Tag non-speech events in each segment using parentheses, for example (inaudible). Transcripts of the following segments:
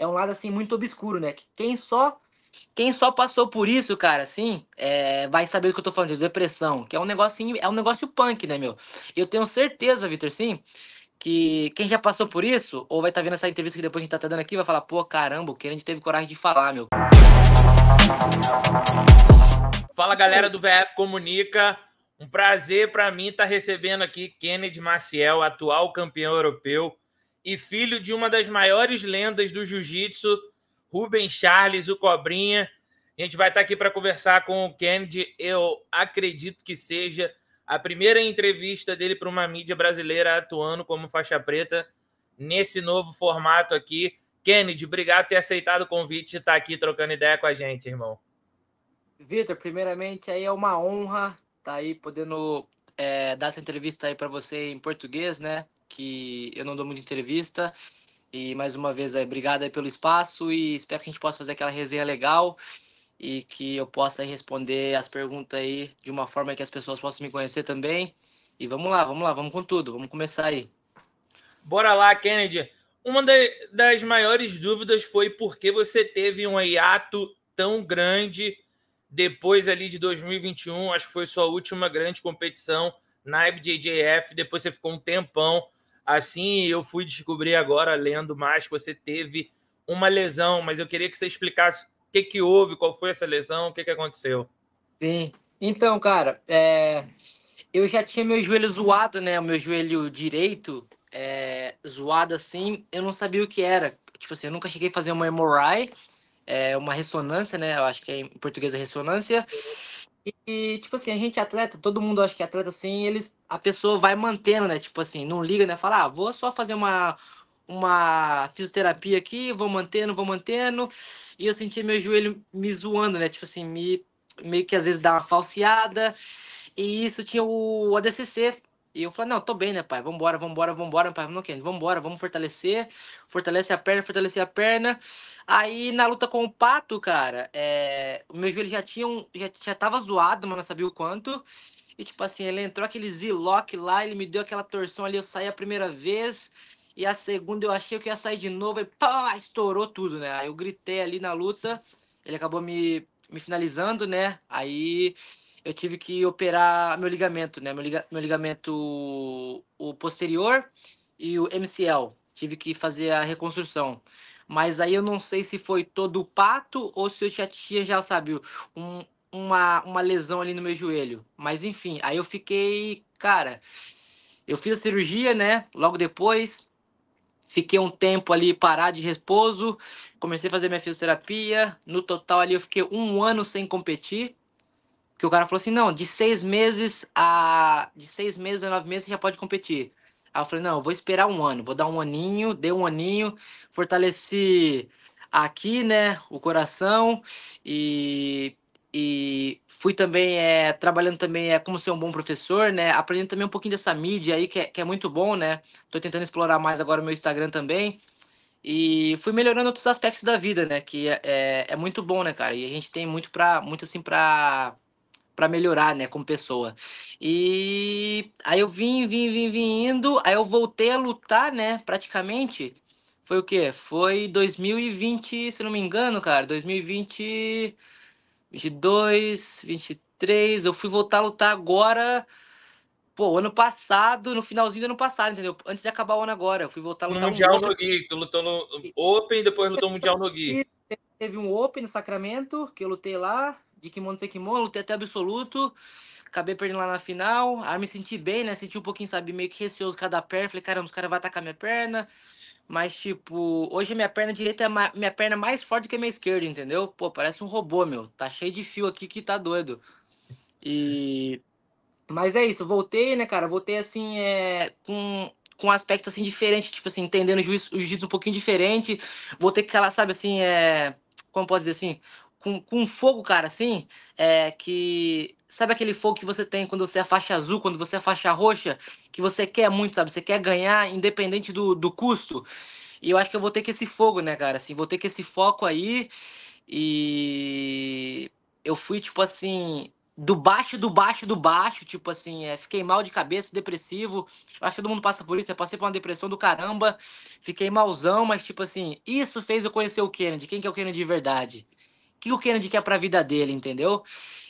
é um lado assim muito obscuro, né? Que quem só quem só passou por isso, cara, assim, é, vai saber do que eu tô falando, de depressão, que é um negocinho, é um negócio punk, né, meu? Eu tenho certeza, Vitor, sim, que quem já passou por isso, ou vai estar tá vendo essa entrevista que depois a gente tá, dando aqui, vai falar, pô, caramba, o que a gente teve coragem de falar, meu. Fala, galera do VF Comunica. Um prazer para mim estar tá recebendo aqui Kennedy Maciel, atual campeão europeu, e filho de uma das maiores lendas do jiu-jitsu, Rubens Charles, o Cobrinha. A gente vai estar aqui para conversar com o Kennedy. Eu acredito que seja a primeira entrevista dele para uma mídia brasileira atuando como faixa preta nesse novo formato aqui. Kennedy, obrigado por ter aceitado o convite e estar aqui trocando ideia com a gente, irmão. Vitor, primeiramente aí é uma honra estar aí podendo é, dar essa entrevista aí para você em português, né? que eu não dou muita entrevista. E mais uma vez, aí, obrigado pelo espaço e espero que a gente possa fazer aquela resenha legal e que eu possa responder as perguntas aí de uma forma que as pessoas possam me conhecer também. E vamos lá, vamos lá, vamos com tudo, vamos começar aí. Bora lá, Kennedy. Uma das maiores dúvidas foi por que você teve um hiato tão grande depois ali de 2021, acho que foi sua última grande competição na IBJJF, depois você ficou um tempão Assim, eu fui descobrir agora, lendo mais, que você teve uma lesão, mas eu queria que você explicasse o que, que houve, qual foi essa lesão, o que, que aconteceu. Sim. Então, cara, é... eu já tinha meu joelho zoado, né? O meu joelho direito é... zoado assim, eu não sabia o que era. Tipo assim, eu nunca cheguei a fazer uma MRI, é... uma ressonância, né? Eu acho que é em português é ressonância. Sim. E, tipo assim, a gente é atleta, todo mundo acha que é atleta assim, eles, a pessoa vai mantendo, né? Tipo assim, não liga, né? Fala, ah, vou só fazer uma, uma fisioterapia aqui, vou mantendo, vou mantendo. E eu senti meu joelho me zoando, né? Tipo assim, me, meio que às vezes dá uma falseada. E isso tinha o ADCC, e eu falei, não, tô bem, né, pai? Vambora, vambora, vambora, pai. Não, Kennedy, vambora, vamos fortalecer. Fortalece a perna, fortalecer a perna. Aí na luta com o pato, cara, é... o meu joelho já tinha um... já, já tava zoado, mas não sabia o quanto. E tipo assim, ele entrou aquele Z-lock lá, ele me deu aquela torção ali, eu saí a primeira vez. E a segunda eu achei que eu ia sair de novo, e pá, estourou tudo, né? Aí eu gritei ali na luta, ele acabou me, me finalizando, né? Aí eu tive que operar meu ligamento, né? Meu, liga, meu ligamento o posterior e o MCL. Tive que fazer a reconstrução. Mas aí eu não sei se foi todo o pato ou se eu já tinha, já sabe, um, uma, uma lesão ali no meu joelho. Mas enfim, aí eu fiquei, cara, eu fiz a cirurgia, né? Logo depois, fiquei um tempo ali parado de repouso, comecei a fazer minha fisioterapia. No total ali eu fiquei um ano sem competir que o cara falou assim, não, de seis meses a. De seis meses a nove meses você já pode competir. Aí eu falei, não, eu vou esperar um ano, vou dar um aninho, dei um aninho, fortaleci aqui, né, o coração e, e fui também é, trabalhando também é, como ser um bom professor, né, aprendendo também um pouquinho dessa mídia aí, que é, que é muito bom, né, tô tentando explorar mais agora o meu Instagram também e fui melhorando outros aspectos da vida, né, que é, é, é muito bom, né, cara, e a gente tem muito para muito assim para para melhorar, né, como pessoa. E aí eu vim, vim, vim, vim indo, aí eu voltei a lutar, né, praticamente. Foi o quê? Foi 2020, se não me engano, cara, 2020 22, 23, eu fui voltar a lutar agora pô, ano passado, no finalzinho do ano passado, entendeu? Antes de acabar o ano agora, eu fui voltar a lutar no Mundial um no Gui, tu lutou no Open e depois lutou Mundial no Gui. (laughs) Teve um Open no Sacramento, que eu lutei lá, de kimono sem kimono, lutei até absoluto. Acabei perdendo lá na final. Aí me senti bem, né? Senti um pouquinho, sabe, meio que receoso cada perna. Falei, caramba, os caras vão atacar minha perna. Mas, tipo, hoje minha perna direita é minha perna é mais forte que a minha esquerda, entendeu? Pô, parece um robô, meu. Tá cheio de fio aqui que tá doido. E. Mas é isso, voltei, né, cara? Voltei assim, é... com, com um aspecto assim diferente, tipo assim, entendendo o juiz, o juiz um pouquinho diferente. Voltei com aquela, sabe, assim, é. Como posso dizer assim? com, com fogo, cara, assim, é, que. Sabe aquele fogo que você tem quando você é faixa azul, quando você é faixa roxa, que você quer muito, sabe? Você quer ganhar, independente do, do custo. E eu acho que eu vou ter que esse fogo, né, cara? Assim, vou ter que esse foco aí. E eu fui, tipo assim, do baixo, do baixo, do baixo. Tipo assim, é, fiquei mal de cabeça, depressivo. Eu acho que todo mundo passa por isso. Eu passei por uma depressão do caramba. Fiquei malzão, mas, tipo assim, isso fez eu conhecer o Kennedy. Quem que é o Kennedy de verdade? que o Kennedy quer para a vida dele, entendeu?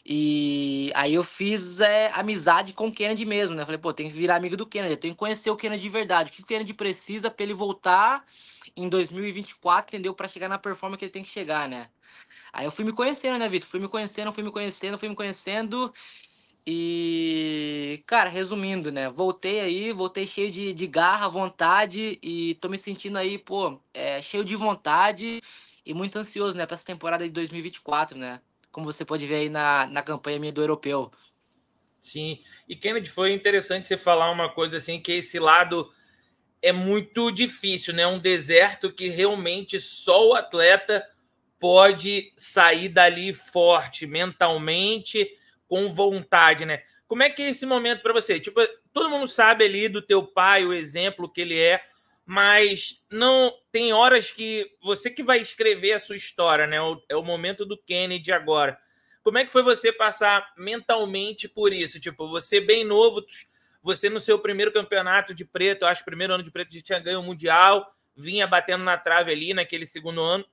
E aí eu fiz é, amizade com o Kennedy mesmo, né? Falei, pô, tem que virar amigo do Kennedy, tem que conhecer o Kennedy de verdade. O que o Kennedy precisa para ele voltar em 2024, entendeu? Para chegar na performance que ele tem que chegar, né? Aí eu fui me conhecendo, né, Vitor? Fui me conhecendo, fui me conhecendo, fui me conhecendo. E, cara, resumindo, né? Voltei aí, voltei cheio de, de garra, vontade e tô me sentindo aí, pô, é, cheio de vontade e muito ansioso, né, para essa temporada de 2024, né? Como você pode ver aí na, na campanha minha do europeu. Sim. E Kennedy, foi interessante você falar uma coisa assim que esse lado é muito difícil, né? Um deserto que realmente só o atleta pode sair dali forte mentalmente, com vontade, né? Como é que é esse momento para você? Tipo, todo mundo sabe ali do teu pai, o exemplo que ele é, mas não tem horas que você que vai escrever a sua história, né? É o momento do Kennedy agora. Como é que foi você passar mentalmente por isso? Tipo, você bem novo, você no seu primeiro campeonato de preto, eu acho primeiro ano de preto já tinha ganho o mundial, vinha batendo na trave ali naquele segundo ano.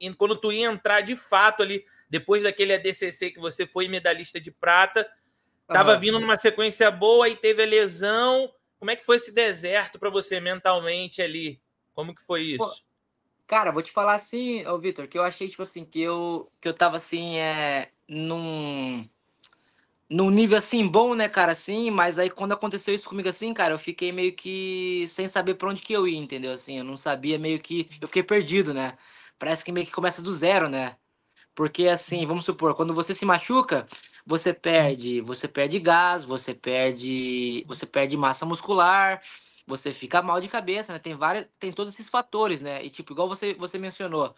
E quando tu ia entrar de fato ali, depois daquele ADCC que você foi medalhista de prata, tava vindo numa sequência boa e teve a lesão como é que foi esse deserto para você mentalmente ali? Como que foi isso? cara, vou te falar assim, o Vitor, que eu achei, tipo assim, que eu, que eu tava assim, é, num, num nível assim bom, né, cara, assim, mas aí quando aconteceu isso comigo assim, cara, eu fiquei meio que sem saber para onde que eu ia, entendeu? Assim, eu não sabia meio que. Eu fiquei perdido, né? Parece que meio que começa do zero, né? Porque assim, vamos supor, quando você se machuca, você perde, você perde gás, você perde, você perde massa muscular, você fica mal de cabeça, né? Tem várias, tem todos esses fatores, né? E tipo, igual você, você mencionou,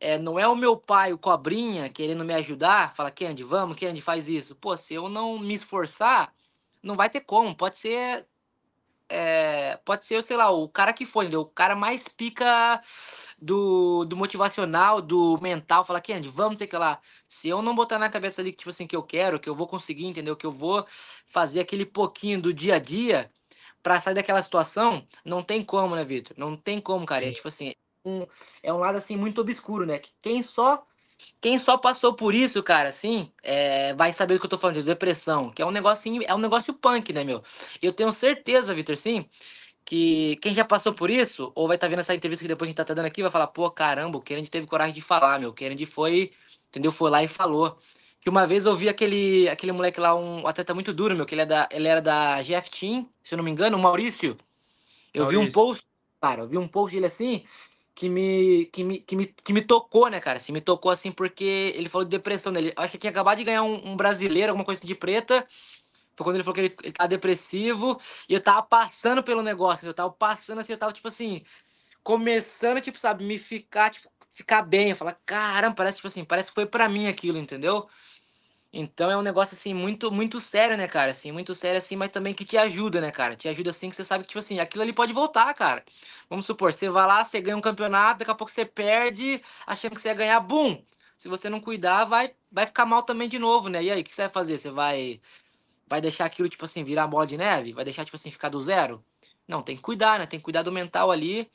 é, não é o meu pai, o cobrinha, querendo me ajudar, fala, Kendi, vamos, Kendi, faz isso. Pô, se eu não me esforçar, não vai ter como. Pode ser é, pode ser, sei lá, o cara que foi, entendeu? o cara mais pica do, do motivacional, do mental, falar que vamos, sei que lá. Se eu não botar na cabeça ali que, tipo assim, que eu quero, que eu vou conseguir, entendeu? Que eu vou fazer aquele pouquinho do dia a dia para sair daquela situação, não tem como, né, Vitor? Não tem como, cara. É tipo assim, é um, é um lado assim muito obscuro, né? Que quem só quem só passou por isso, cara, assim, é, vai saber do que eu tô falando, de depressão, que é um negocinho, é um negócio punk, né, meu? Eu tenho certeza, Vitor, sim, que quem já passou por isso, ou vai estar tá vendo essa entrevista que depois a gente tá, dando aqui, vai falar, pô, caramba, o Kennedy teve coragem de falar, meu. O Kennedy foi, entendeu? Foi lá e falou. Que uma vez eu vi aquele, aquele moleque lá, um atleta muito duro, meu, que ele, é da, ele era da GF Team, se eu não me engano, o Maurício. Eu Maurício. vi um post, cara, eu vi um post dele assim, que me, que me, que me, que me tocou, né, cara? Assim, me tocou assim porque ele falou de depressão dele. Acho que tinha acabado de ganhar um, um brasileiro, alguma coisa assim de preta. Foi quando ele falou que ele, ele depressivo e eu tava passando pelo negócio. Eu tava passando assim, eu tava tipo assim, começando, tipo, sabe, me ficar, tipo, ficar bem. Eu falar, caramba, parece tipo assim, parece que foi para mim aquilo, entendeu? Então é um negócio assim muito muito sério, né, cara? Assim, muito sério assim, mas também que te ajuda, né, cara? Te ajuda assim que você sabe que tipo assim, aquilo ali pode voltar, cara. Vamos supor, você vai lá, você ganha um campeonato, daqui a pouco você perde, achando que você ia ganhar, bum. Se você não cuidar, vai vai ficar mal também de novo, né? E aí, o que você vai fazer? Você vai vai deixar aquilo tipo assim virar bola de neve? Vai deixar tipo assim ficar do zero? Não, tem que cuidar, né? Tem que cuidar do mental ali.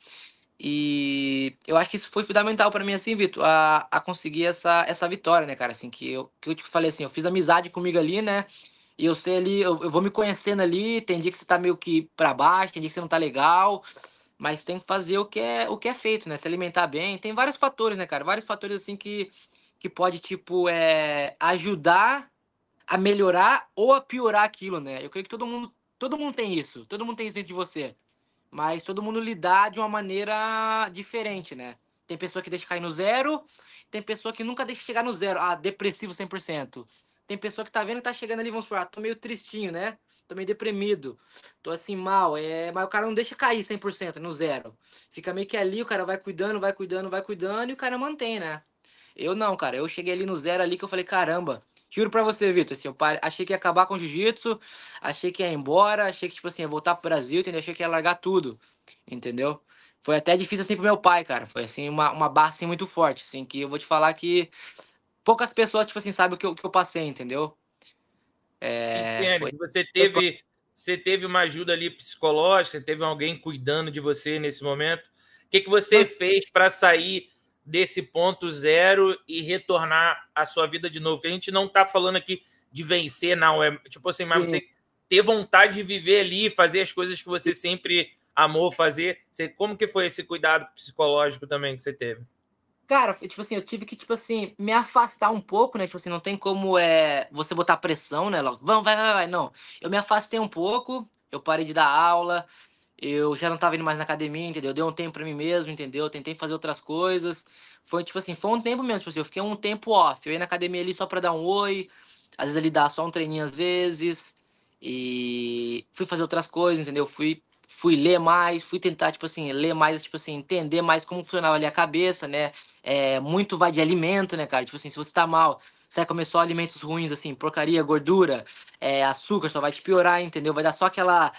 E eu acho que isso foi fundamental para mim, assim, Vitor, a, a conseguir essa, essa vitória, né, cara? Assim, que eu, que eu te falei assim, eu fiz amizade comigo ali, né? E eu sei ali, eu, eu vou me conhecendo ali, tem dia que você tá meio que para baixo, tem dia que você não tá legal, mas tem que fazer o que é, o que é feito, né? Se alimentar bem. Tem vários fatores, né, cara? Vários fatores, assim, que, que pode, tipo, é, ajudar a melhorar ou a piorar aquilo, né? Eu creio que todo mundo, todo mundo tem isso, todo mundo tem isso dentro de você. Mas todo mundo lidar de uma maneira diferente, né? Tem pessoa que deixa cair no zero, tem pessoa que nunca deixa chegar no zero, ah, depressivo 100%. Tem pessoa que tá vendo que tá chegando ali, vamos falar, ah, tô meio tristinho, né? Tô meio deprimido, tô assim mal, é... mas o cara não deixa cair 100% no zero. Fica meio que ali, o cara vai cuidando, vai cuidando, vai cuidando e o cara mantém, né? Eu não, cara, eu cheguei ali no zero ali que eu falei, caramba, Juro pra você, Vitor, assim, eu pare... achei que ia acabar com o jiu-jitsu, achei que ia embora, achei que, tipo assim, ia voltar pro Brasil, entendeu? Achei que ia largar tudo, entendeu? Foi até difícil, assim, pro meu pai, cara. Foi, assim, uma, uma barra, assim, muito forte, assim, que eu vou te falar que poucas pessoas, tipo assim, sabem o que eu, que eu passei, entendeu? É... Entendo, foi... você teve... Você teve uma ajuda ali psicológica? Teve alguém cuidando de você nesse momento? O que, que você fez para sair desse ponto zero e retornar à sua vida de novo. Que a gente não está falando aqui de vencer, não. É tipo assim, mas você ter vontade de viver ali, fazer as coisas que você sempre amou fazer. Você, como que foi esse cuidado psicológico também que você teve? Cara, tipo assim, eu tive que, tipo assim, me afastar um pouco, né? Tipo assim, não tem como é, você botar pressão né? Logo, Vamos, vai, vai, vai. Não. Eu me afastei um pouco, eu parei de dar aula, eu já não estava indo mais na academia, entendeu? deu um tempo para mim mesmo, entendeu? Tentei fazer outras coisas. Foi tipo assim, foi um tempo mesmo, tipo assim, eu fiquei um tempo off. Eu ia na academia ali só para dar um oi, às vezes ali dar só um treininho às vezes. E fui fazer outras coisas, entendeu? Fui fui ler mais, fui tentar, tipo assim, ler mais, tipo assim, entender mais como funcionava ali a cabeça, né? É, muito vai de alimento, né, cara? Tipo assim, se você tá mal, você começou alimentos ruins, assim, porcaria, gordura, é, açúcar, só vai te piorar, entendeu? Vai dar só aquela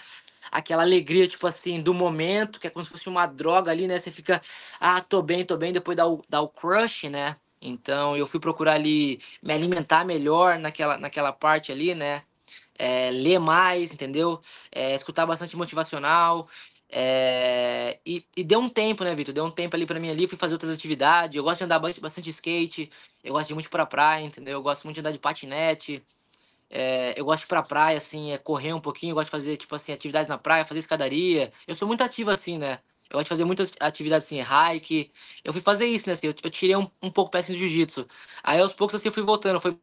aquela alegria, tipo assim, do momento, que é como se fosse uma droga ali, né? Você fica, ah, tô bem, tô bem, depois dá o, dá o crush, né? Então eu fui procurar ali me alimentar melhor naquela, naquela parte ali, né? É, ler mais, entendeu? É, escutar bastante motivacional. É, e, e, deu um tempo, né, Vitor? Deu um tempo ali para mim ali, fui fazer outras atividades. Eu gosto de andar bastante, skate, eu gosto de ir muito pra praia, entendeu? Eu gosto muito de andar de patinete. É, eu gosto de ir pra praia, assim, é, correr um pouquinho, eu gosto de fazer, tipo assim, atividades na praia, fazer escadaria. Eu sou muito ativo, assim, né? Eu gosto de fazer muitas atividades, assim, hike. Eu fui fazer isso, né? Assim, eu, eu, tirei um, um pouco péssimo de jiu-jitsu. Aí, aos poucos, assim, eu fui voltando. Foi,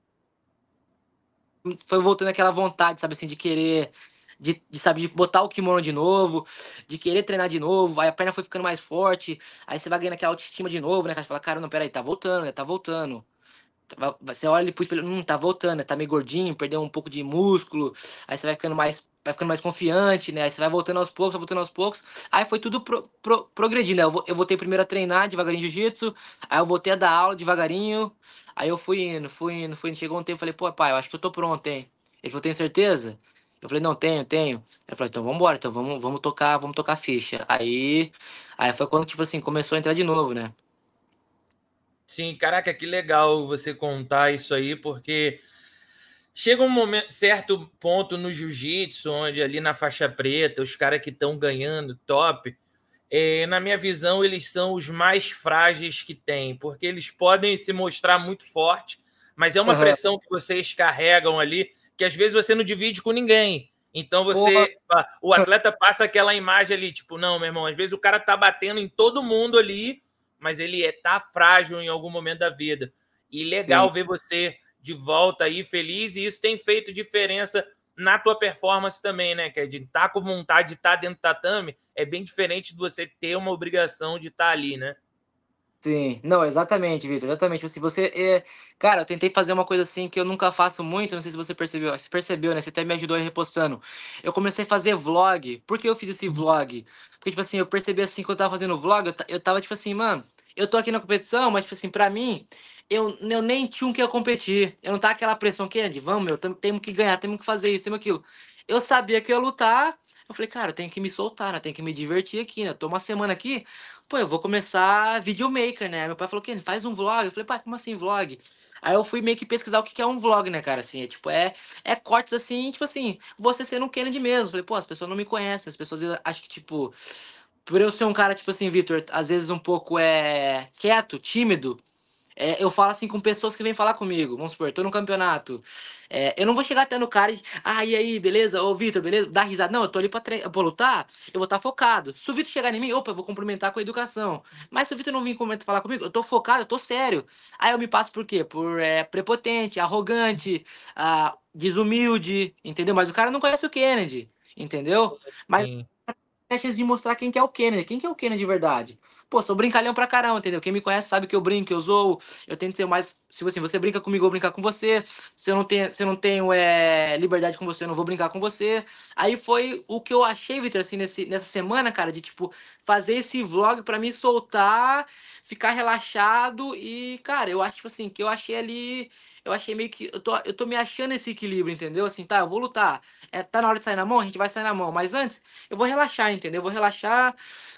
foi voltando aquela vontade, sabe, assim, de querer... De, de, sabe, de botar o kimono de novo, de querer treinar de novo, aí a perna foi ficando mais forte, aí você vai ganhando aquela autoestima de novo, né? você fala, cara, não, peraí, tá voltando, né? Tá voltando. Você olha ele depois, hum, tá voltando, tá meio gordinho, perdeu um pouco de músculo, aí você vai ficando mais, vai ficando mais confiante, né? Aí você vai voltando aos poucos, vai voltando aos poucos. Aí foi tudo pro, pro, progredindo, né? Eu, eu voltei primeiro a treinar devagarinho jiu-jitsu, aí eu voltei a dar aula devagarinho, aí eu fui indo, fui indo, fui indo. Chegou um tempo, falei, pô, pai, eu acho que eu tô pronto, hein? Ele falou, tem certeza? Eu falei, não, tenho, tenho. Ele falou, então vamos embora, então vamos, vamos tocar, vamos tocar ficha. Aí, aí foi quando, tipo assim, começou a entrar de novo, né? Sim, caraca, que legal você contar isso aí, porque chega um momento, certo ponto no jiu-jitsu, onde ali na faixa preta, os caras que estão ganhando top, é, na minha visão, eles são os mais frágeis que tem, porque eles podem se mostrar muito forte, mas é uma uhum. pressão que vocês carregam ali, que às vezes você não divide com ninguém. Então você. Porra. O atleta passa aquela imagem ali, tipo, não, meu irmão, às vezes o cara tá batendo em todo mundo ali mas ele está é, frágil em algum momento da vida. E legal Sim. ver você de volta aí, feliz, e isso tem feito diferença na tua performance também, né? Que é de estar tá com vontade de estar tá dentro do tatame é bem diferente de você ter uma obrigação de estar tá ali, né? Sim, não, exatamente, Vitor, exatamente. Tipo assim, você, é... cara, eu tentei fazer uma coisa assim que eu nunca faço muito, não sei se você percebeu, você percebeu, né? Você até me ajudou aí repostando. Eu comecei a fazer vlog. Por que eu fiz esse uhum. vlog? Porque, tipo assim, eu percebi assim que eu tava fazendo vlog, eu, eu tava tipo assim, mano, eu tô aqui na competição, mas, tipo assim, pra mim, eu, eu nem tinha um que eu competir. Eu não tava aquela pressão, que Kennedy, é vamos, meu, temos que ganhar, temos que fazer isso, temos aquilo. Eu sabia que eu ia lutar, eu falei, cara, eu tenho que me soltar, né? Tenho que me divertir aqui, né? Tô uma semana aqui, pô, eu vou começar videomaker, né? Meu pai falou, que faz um vlog. Eu falei, pai, como assim vlog? Aí eu fui meio que pesquisar o que é um vlog, né, cara? Assim, é tipo, é, é cortes assim, tipo assim, você sendo um Kennedy mesmo. falei, pô, as pessoas não me conhecem, as pessoas acham que, tipo, por eu ser um cara, tipo assim, Victor às vezes um pouco é quieto, tímido, é, eu falo assim com pessoas que vêm falar comigo. Vamos supor, tô no campeonato. É, eu não vou chegar até no cara e. Ah, e aí, beleza? Ô, Vitor, beleza? Dá risada. Não, eu tô ali pra, tre... pra lutar, eu vou estar tá focado. Se o Vitor chegar em mim, opa, eu vou cumprimentar com a educação. Mas se o Vitor não vir falar comigo, eu tô focado, eu tô sério. Aí eu me passo por quê? Por é, prepotente, arrogante, ah, desumilde, entendeu? Mas o cara não conhece o Kennedy, entendeu? Mas. Sim a chance de mostrar quem que é o Kennedy, quem que é o Kennedy de verdade. Pô, sou brincalhão pra caramba, entendeu? Quem me conhece sabe que eu brinco, eu zoo, eu tento ser mais. Se assim, você brinca comigo, eu vou brincar com você. Se eu não tenho, se eu não tenho é, liberdade com você, eu não vou brincar com você. Aí foi o que eu achei, Vitor, assim, nesse, nessa semana, cara, de tipo, fazer esse vlog para me soltar, ficar relaxado e, cara, eu acho, tipo assim, que eu achei ali eu achei meio que. Eu tô, eu tô me achando esse equilíbrio, entendeu? Assim, tá, eu vou lutar. É, tá na hora de sair na mão, a gente vai sair na mão. Mas antes, eu vou relaxar, entendeu? Eu vou relaxar,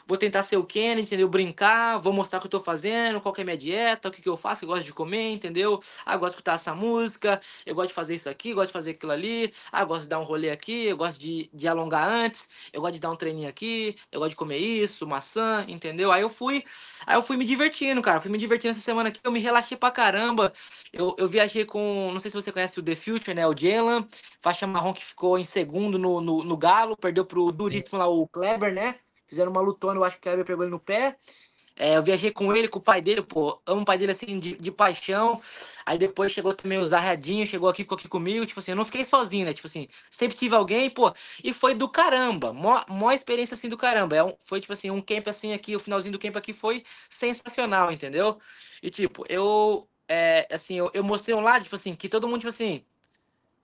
vou tentar ser o Kenny, entendeu? Brincar, vou mostrar o que eu tô fazendo, qual que é a minha dieta, o que, que eu faço, eu gosto de comer, entendeu? Ah, eu gosto de escutar essa música, eu gosto de fazer isso aqui, gosto de fazer aquilo ali, ah, eu gosto de dar um rolê aqui, eu gosto de, de alongar antes, eu gosto de dar um treininho aqui, eu gosto de comer isso, maçã, entendeu? Aí eu fui, aí eu fui me divertindo, cara, fui me divertindo essa semana aqui, eu me relaxei pra caramba, eu, eu viajei com, não sei se você conhece o The Future, né, o Jalen, faixa marrom que ficou em segundo no, no, no Galo, perdeu pro duríssimo lá o Kleber, né? Fizeram uma lutona, eu acho que o Kleber pegou ele no pé. É, eu viajei com ele, com o pai dele, pô. Amo o pai dele assim, de, de paixão. Aí depois chegou também o Zarradinho, chegou aqui, ficou aqui comigo. Tipo assim, eu não fiquei sozinho, né? Tipo assim, sempre tive alguém, pô. E foi do caramba. Mó, mó experiência assim do caramba. É um, foi tipo assim, um camp assim aqui, o finalzinho do camp aqui foi sensacional, entendeu? E tipo, eu. É, assim, eu, eu mostrei um lado, tipo assim, que todo mundo, tipo assim,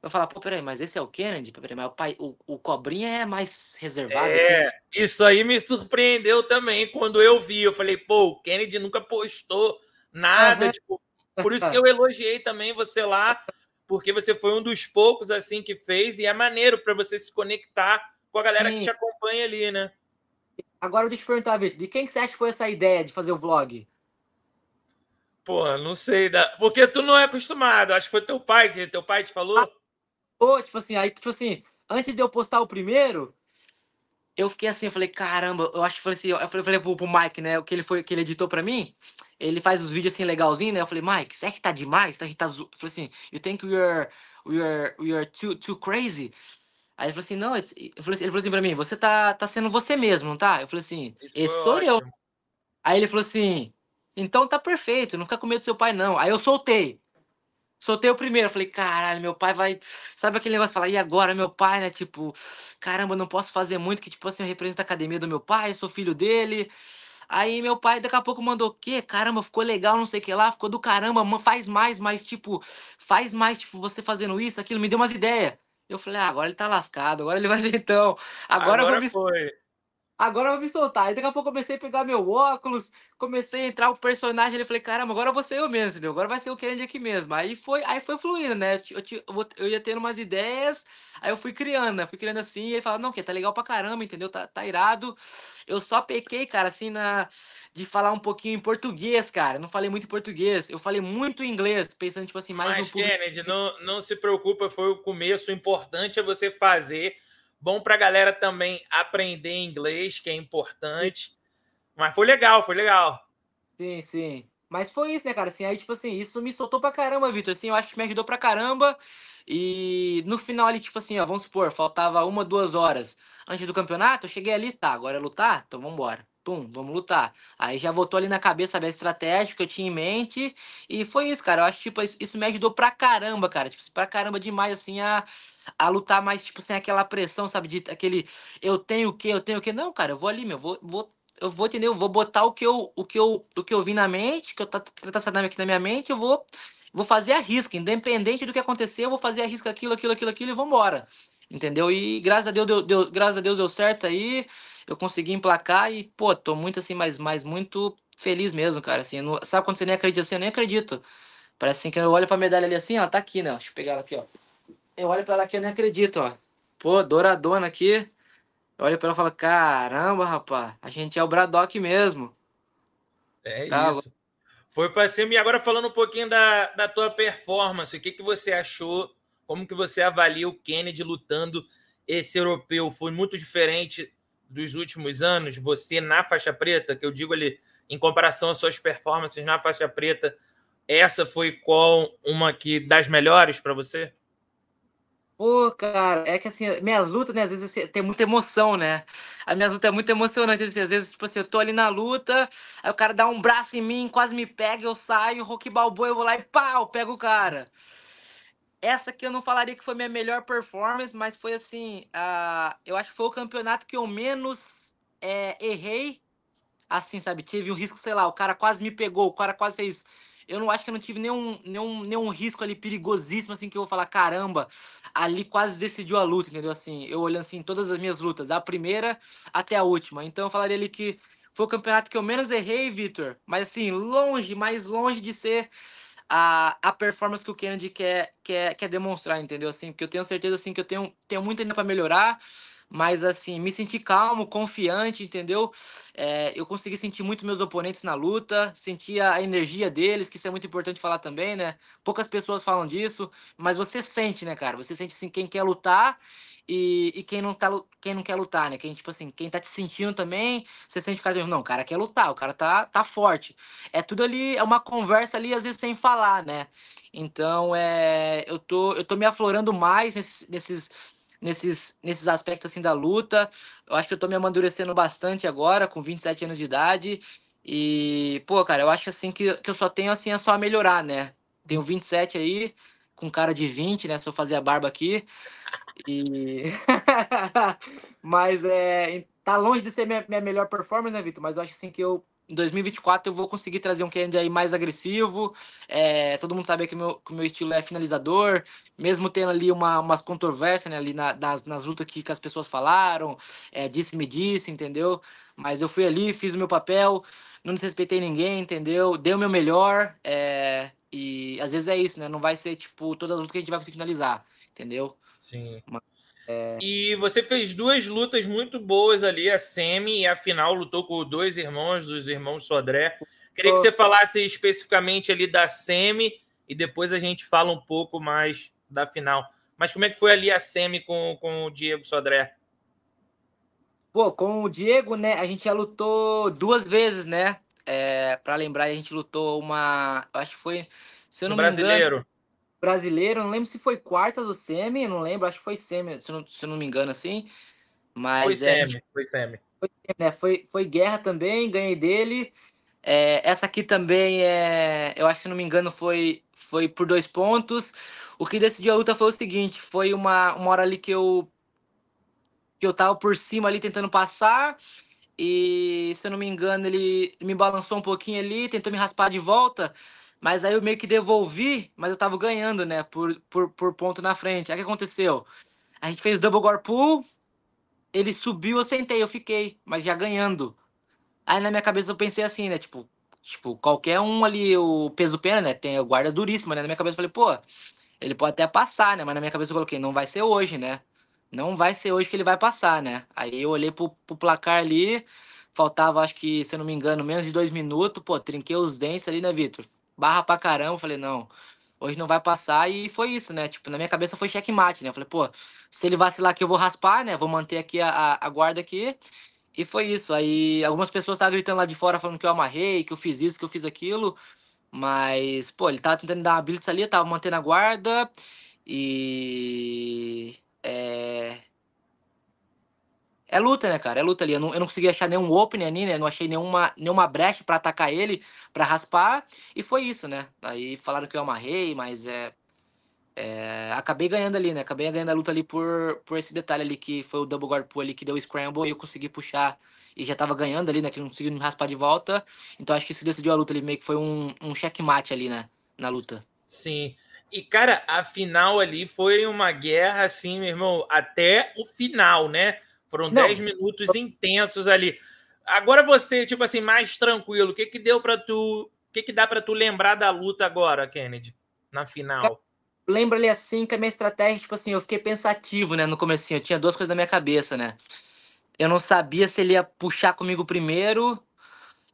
vai falar, pô, peraí, mas esse é o Kennedy? Peraí, mas o, pai, o, o Cobrinha é mais reservado. É, isso aí me surpreendeu também quando eu vi. Eu falei, pô, o Kennedy nunca postou nada. Uhum. Tipo, por isso que eu elogiei também você lá, porque você foi um dos poucos assim que fez e é maneiro para você se conectar com a galera Sim. que te acompanha ali, né? Agora deixa eu te perguntar, Vitor, de quem que você acha que foi essa ideia de fazer o vlog? Pô, não sei. Porque tu não é acostumado. Acho que foi teu pai que teu pai te falou. Ah, ou tipo assim, aí, tipo assim, antes de eu postar o primeiro, eu fiquei assim, eu falei, caramba, eu acho que falei assim, eu falei, eu falei pro, pro, Mike, né? O que ele foi, que ele editou pra mim, ele faz os vídeos assim legalzinho, né? Eu falei, Mike, será que tá demais? Será que tá. Eu falei assim, you think we are, we are, we are too, too crazy? Aí ele falou assim, não, ele falou assim pra mim, você tá, tá sendo você mesmo, não tá? Eu falei assim, esse sou eu. Aí ele falou assim, então tá perfeito, não fica com medo do seu pai, não. Aí eu soltei. Soltei o primeiro, falei, caralho, meu pai vai. Sabe aquele negócio? Falar, e agora, meu pai, né? Tipo, caramba, não posso fazer muito, que tipo assim, eu represento a academia do meu pai, sou filho dele. Aí meu pai daqui a pouco mandou o quê? Caramba, ficou legal, não sei o que lá, ficou do caramba, faz mais, mas tipo, faz mais, tipo, você fazendo isso, aquilo, me deu umas ideias. Eu falei, ah, agora ele tá lascado, agora ele vai ver então. Agora, agora eu vou me. Foi agora eu vou me soltar. Aí daqui a pouco comecei a pegar meu óculos, comecei a entrar o personagem, ele falei, caramba, agora eu vou ser eu mesmo, entendeu? Agora vai ser o Kennedy aqui mesmo. Aí foi, aí foi fluindo, né? Eu, eu, eu ia tendo umas ideias, aí eu fui criando, né? Fui criando assim, e ele falou, não, que tá legal pra caramba, entendeu? Tá, tá irado. Eu só pequei, cara, assim, na de falar um pouquinho em português, cara. não falei muito em português, eu falei muito em inglês, pensando, tipo assim, mais Mas, no Kennedy, não, não se preocupa, foi o começo. O importante é você fazer Bom para a galera também aprender inglês, que é importante. Mas foi legal, foi legal. Sim, sim. Mas foi isso, né, cara? Assim, aí, tipo assim, isso me soltou pra caramba, Vitor. Assim, eu acho que me ajudou pra caramba. E no final ali, tipo assim, ó, vamos supor, faltava uma, duas horas antes do campeonato, eu cheguei ali, tá, agora é lutar? Então vambora. Pum, vamos lutar. Aí já voltou ali na cabeça a estratégia que eu tinha em mente. E foi isso, cara. Eu acho que tipo, isso me ajudou pra caramba, cara. Tipo, pra caramba demais, assim, a a lutar mais, tipo, sem aquela pressão, sabe? De aquele eu tenho o que, eu tenho o que. Não, cara, eu vou ali, meu, vou, vou eu vou, entendeu? Eu vou botar o que eu, o que eu, o que eu vi na mente, que eu tá tratando tá, tá aqui na minha mente, eu vou, vou fazer a risca, independente do que acontecer, eu vou fazer a risca aquilo, aquilo, aquilo, aquilo e vambora. Entendeu? E graças a Deus deu, deu, graças a Deus deu certo aí, eu consegui emplacar e, pô, tô muito assim, mas, mas muito feliz mesmo, cara, assim, não, sabe quando você nem acredita assim, eu nem acredito. Parece assim que eu olho pra medalha ali assim, ó, tá aqui, né? Deixa eu pegar ela aqui, ó eu olho para ela que eu nem acredito, ó. Pô, douradona aqui. Eu olho para ela e falo, caramba, rapaz, a gente é o Bradock mesmo. É tá isso. Louco. Foi para cima. E agora falando um pouquinho da, da tua performance, o que, que você achou? Como que você avalia o Kennedy lutando esse europeu? Foi muito diferente dos últimos anos? Você na faixa preta, que eu digo ali, em comparação às suas performances na faixa preta, essa foi qual uma que das melhores para você? Pô, cara, é que assim, minhas lutas, né, às vezes assim, tem muita emoção, né? A minha luta é muito emocionante, assim, às vezes, tipo assim, eu tô ali na luta, aí o cara dá um braço em mim, quase me pega, eu saio, rock balboa, eu vou lá e pau, pego o cara. Essa aqui eu não falaria que foi minha melhor performance, mas foi assim, a... eu acho que foi o campeonato que eu menos é, errei, assim, sabe? Tive um risco, sei lá, o cara quase me pegou, o cara quase fez eu não acho que eu não tive nenhum, nenhum, nenhum risco ali perigosíssimo, assim, que eu vou falar, caramba, ali quase decidiu a luta, entendeu? Assim, eu olhando assim todas as minhas lutas, da primeira até a última. Então eu falaria ali que foi o campeonato que eu menos errei, Vitor, mas assim, longe, mais longe de ser a, a performance que o Kennedy quer, quer, quer demonstrar, entendeu? Assim, porque eu tenho certeza assim, que eu tenho, tenho muito ainda para melhorar mas assim, me senti calmo, confiante, entendeu? É, eu consegui sentir muito meus oponentes na luta, sentia a energia deles, que isso é muito importante falar também, né? Poucas pessoas falam disso, mas você sente, né, cara? Você sente assim quem quer lutar e, e quem, não tá, quem não quer lutar, né? Quem, tipo assim, quem tá te sentindo também, você sente o cara, não, o cara quer lutar, o cara tá, tá forte. É tudo ali, é uma conversa ali, às vezes sem falar, né? Então, é, eu, tô, eu tô me aflorando mais nesses, nesses nesses, nesses aspectos assim da luta. Eu acho que eu tô me amadurecendo bastante agora, com 27 anos de idade. E, pô, cara, eu acho assim que, que eu só tenho assim, é só melhorar, né? Tenho 27 aí, com cara de 20, né? Se eu fazer a barba aqui. E. (laughs) Mas é. Tá longe de ser minha, minha melhor performance, né, Vitor? Mas eu acho assim que eu em 2024 eu vou conseguir trazer um Kennedy aí mais agressivo. É, todo mundo sabe que o meu, meu estilo é finalizador, mesmo tendo ali uma, umas controvérsias né, ali na, nas, nas lutas que, que, as pessoas falaram, é, disse me disse, entendeu? Mas eu fui ali, fiz o meu papel, não desrespeitei ninguém, entendeu? Dei o meu melhor. É, e às vezes é isso, né? Não vai ser tipo todas as lutas que a gente vai conseguir finalizar, entendeu? Sim. Mas... É... E você fez duas lutas muito boas ali, a semi e a final lutou com dois irmãos, dos irmãos Sodré. Queria que você falasse especificamente ali da semi e depois a gente fala um pouco mais da final. Mas como é que foi ali a semi com, com o Diego Sodré? Pô, com o Diego, né, a gente já lutou duas vezes, né? É, para lembrar, a gente lutou uma, acho que foi, se eu não um me brasileiro. engano, brasileiro, não lembro se foi quartas do semi, não lembro, acho que foi semi, se não, se não me engano, assim. Mas, é, foi é, semi, foi semi. Foi, né, foi, foi guerra também, ganhei dele. É, essa aqui também é, eu acho que não me engano, foi, foi por dois pontos. O que decidiu a luta foi o seguinte: foi uma, uma hora ali que eu que eu tava por cima ali tentando passar. E se eu não me engano, ele me balançou um pouquinho ali, tentou me raspar de volta. Mas aí eu meio que devolvi, mas eu tava ganhando, né? Por, por, por ponto na frente. Aí o que aconteceu? A gente fez double guard pull, ele subiu, eu sentei, eu fiquei, mas já ganhando. Aí na minha cabeça eu pensei assim, né? Tipo, tipo qualquer um ali, o peso pena, né? Tem a guarda duríssima, né? Na minha cabeça eu falei, pô, ele pode até passar, né? Mas na minha cabeça eu coloquei, não vai ser hoje, né? Não vai ser hoje que ele vai passar, né? Aí eu olhei pro, pro placar ali, faltava, acho que, se eu não me engano, menos de dois minutos, pô, trinquei os dentes ali, né, Vitor? barra pra caramba. Falei, não, hoje não vai passar. E foi isso, né? Tipo, na minha cabeça foi checkmate, né? Eu falei, pô, se ele vacilar aqui, eu vou raspar, né? Vou manter aqui a, a guarda aqui. E foi isso. Aí algumas pessoas estavam gritando lá de fora falando que eu amarrei, que eu fiz isso, que eu fiz aquilo. Mas, pô, ele tava tentando dar uma blitz ali, tava mantendo a guarda. E. É, é luta, né, cara? É luta ali. Eu não, eu não consegui achar nenhum opening ali, né? Não achei nenhuma, nenhuma brecha para atacar ele, para raspar. E foi isso, né? Aí falaram que eu amarrei, mas é, é, acabei ganhando ali, né? Acabei ganhando a luta ali por, por esse detalhe ali que foi o double guard pull ali que deu o scramble e eu consegui puxar e já tava ganhando ali, né? Que não conseguiu me raspar de volta. Então acho que isso decidiu a luta ali, meio que foi um, um checkmate ali, né? Na luta. Sim. E, cara, a final ali foi uma guerra, assim, meu irmão, até o final, né? Foram 10 minutos intensos ali. Agora você, tipo assim, mais tranquilo, o que que deu para tu, o que que dá para tu lembrar da luta agora, Kennedy, na final? Lembra ali assim que a minha estratégia, tipo assim, eu fiquei pensativo, né, no começo eu tinha duas coisas na minha cabeça, né? Eu não sabia se ele ia puxar comigo primeiro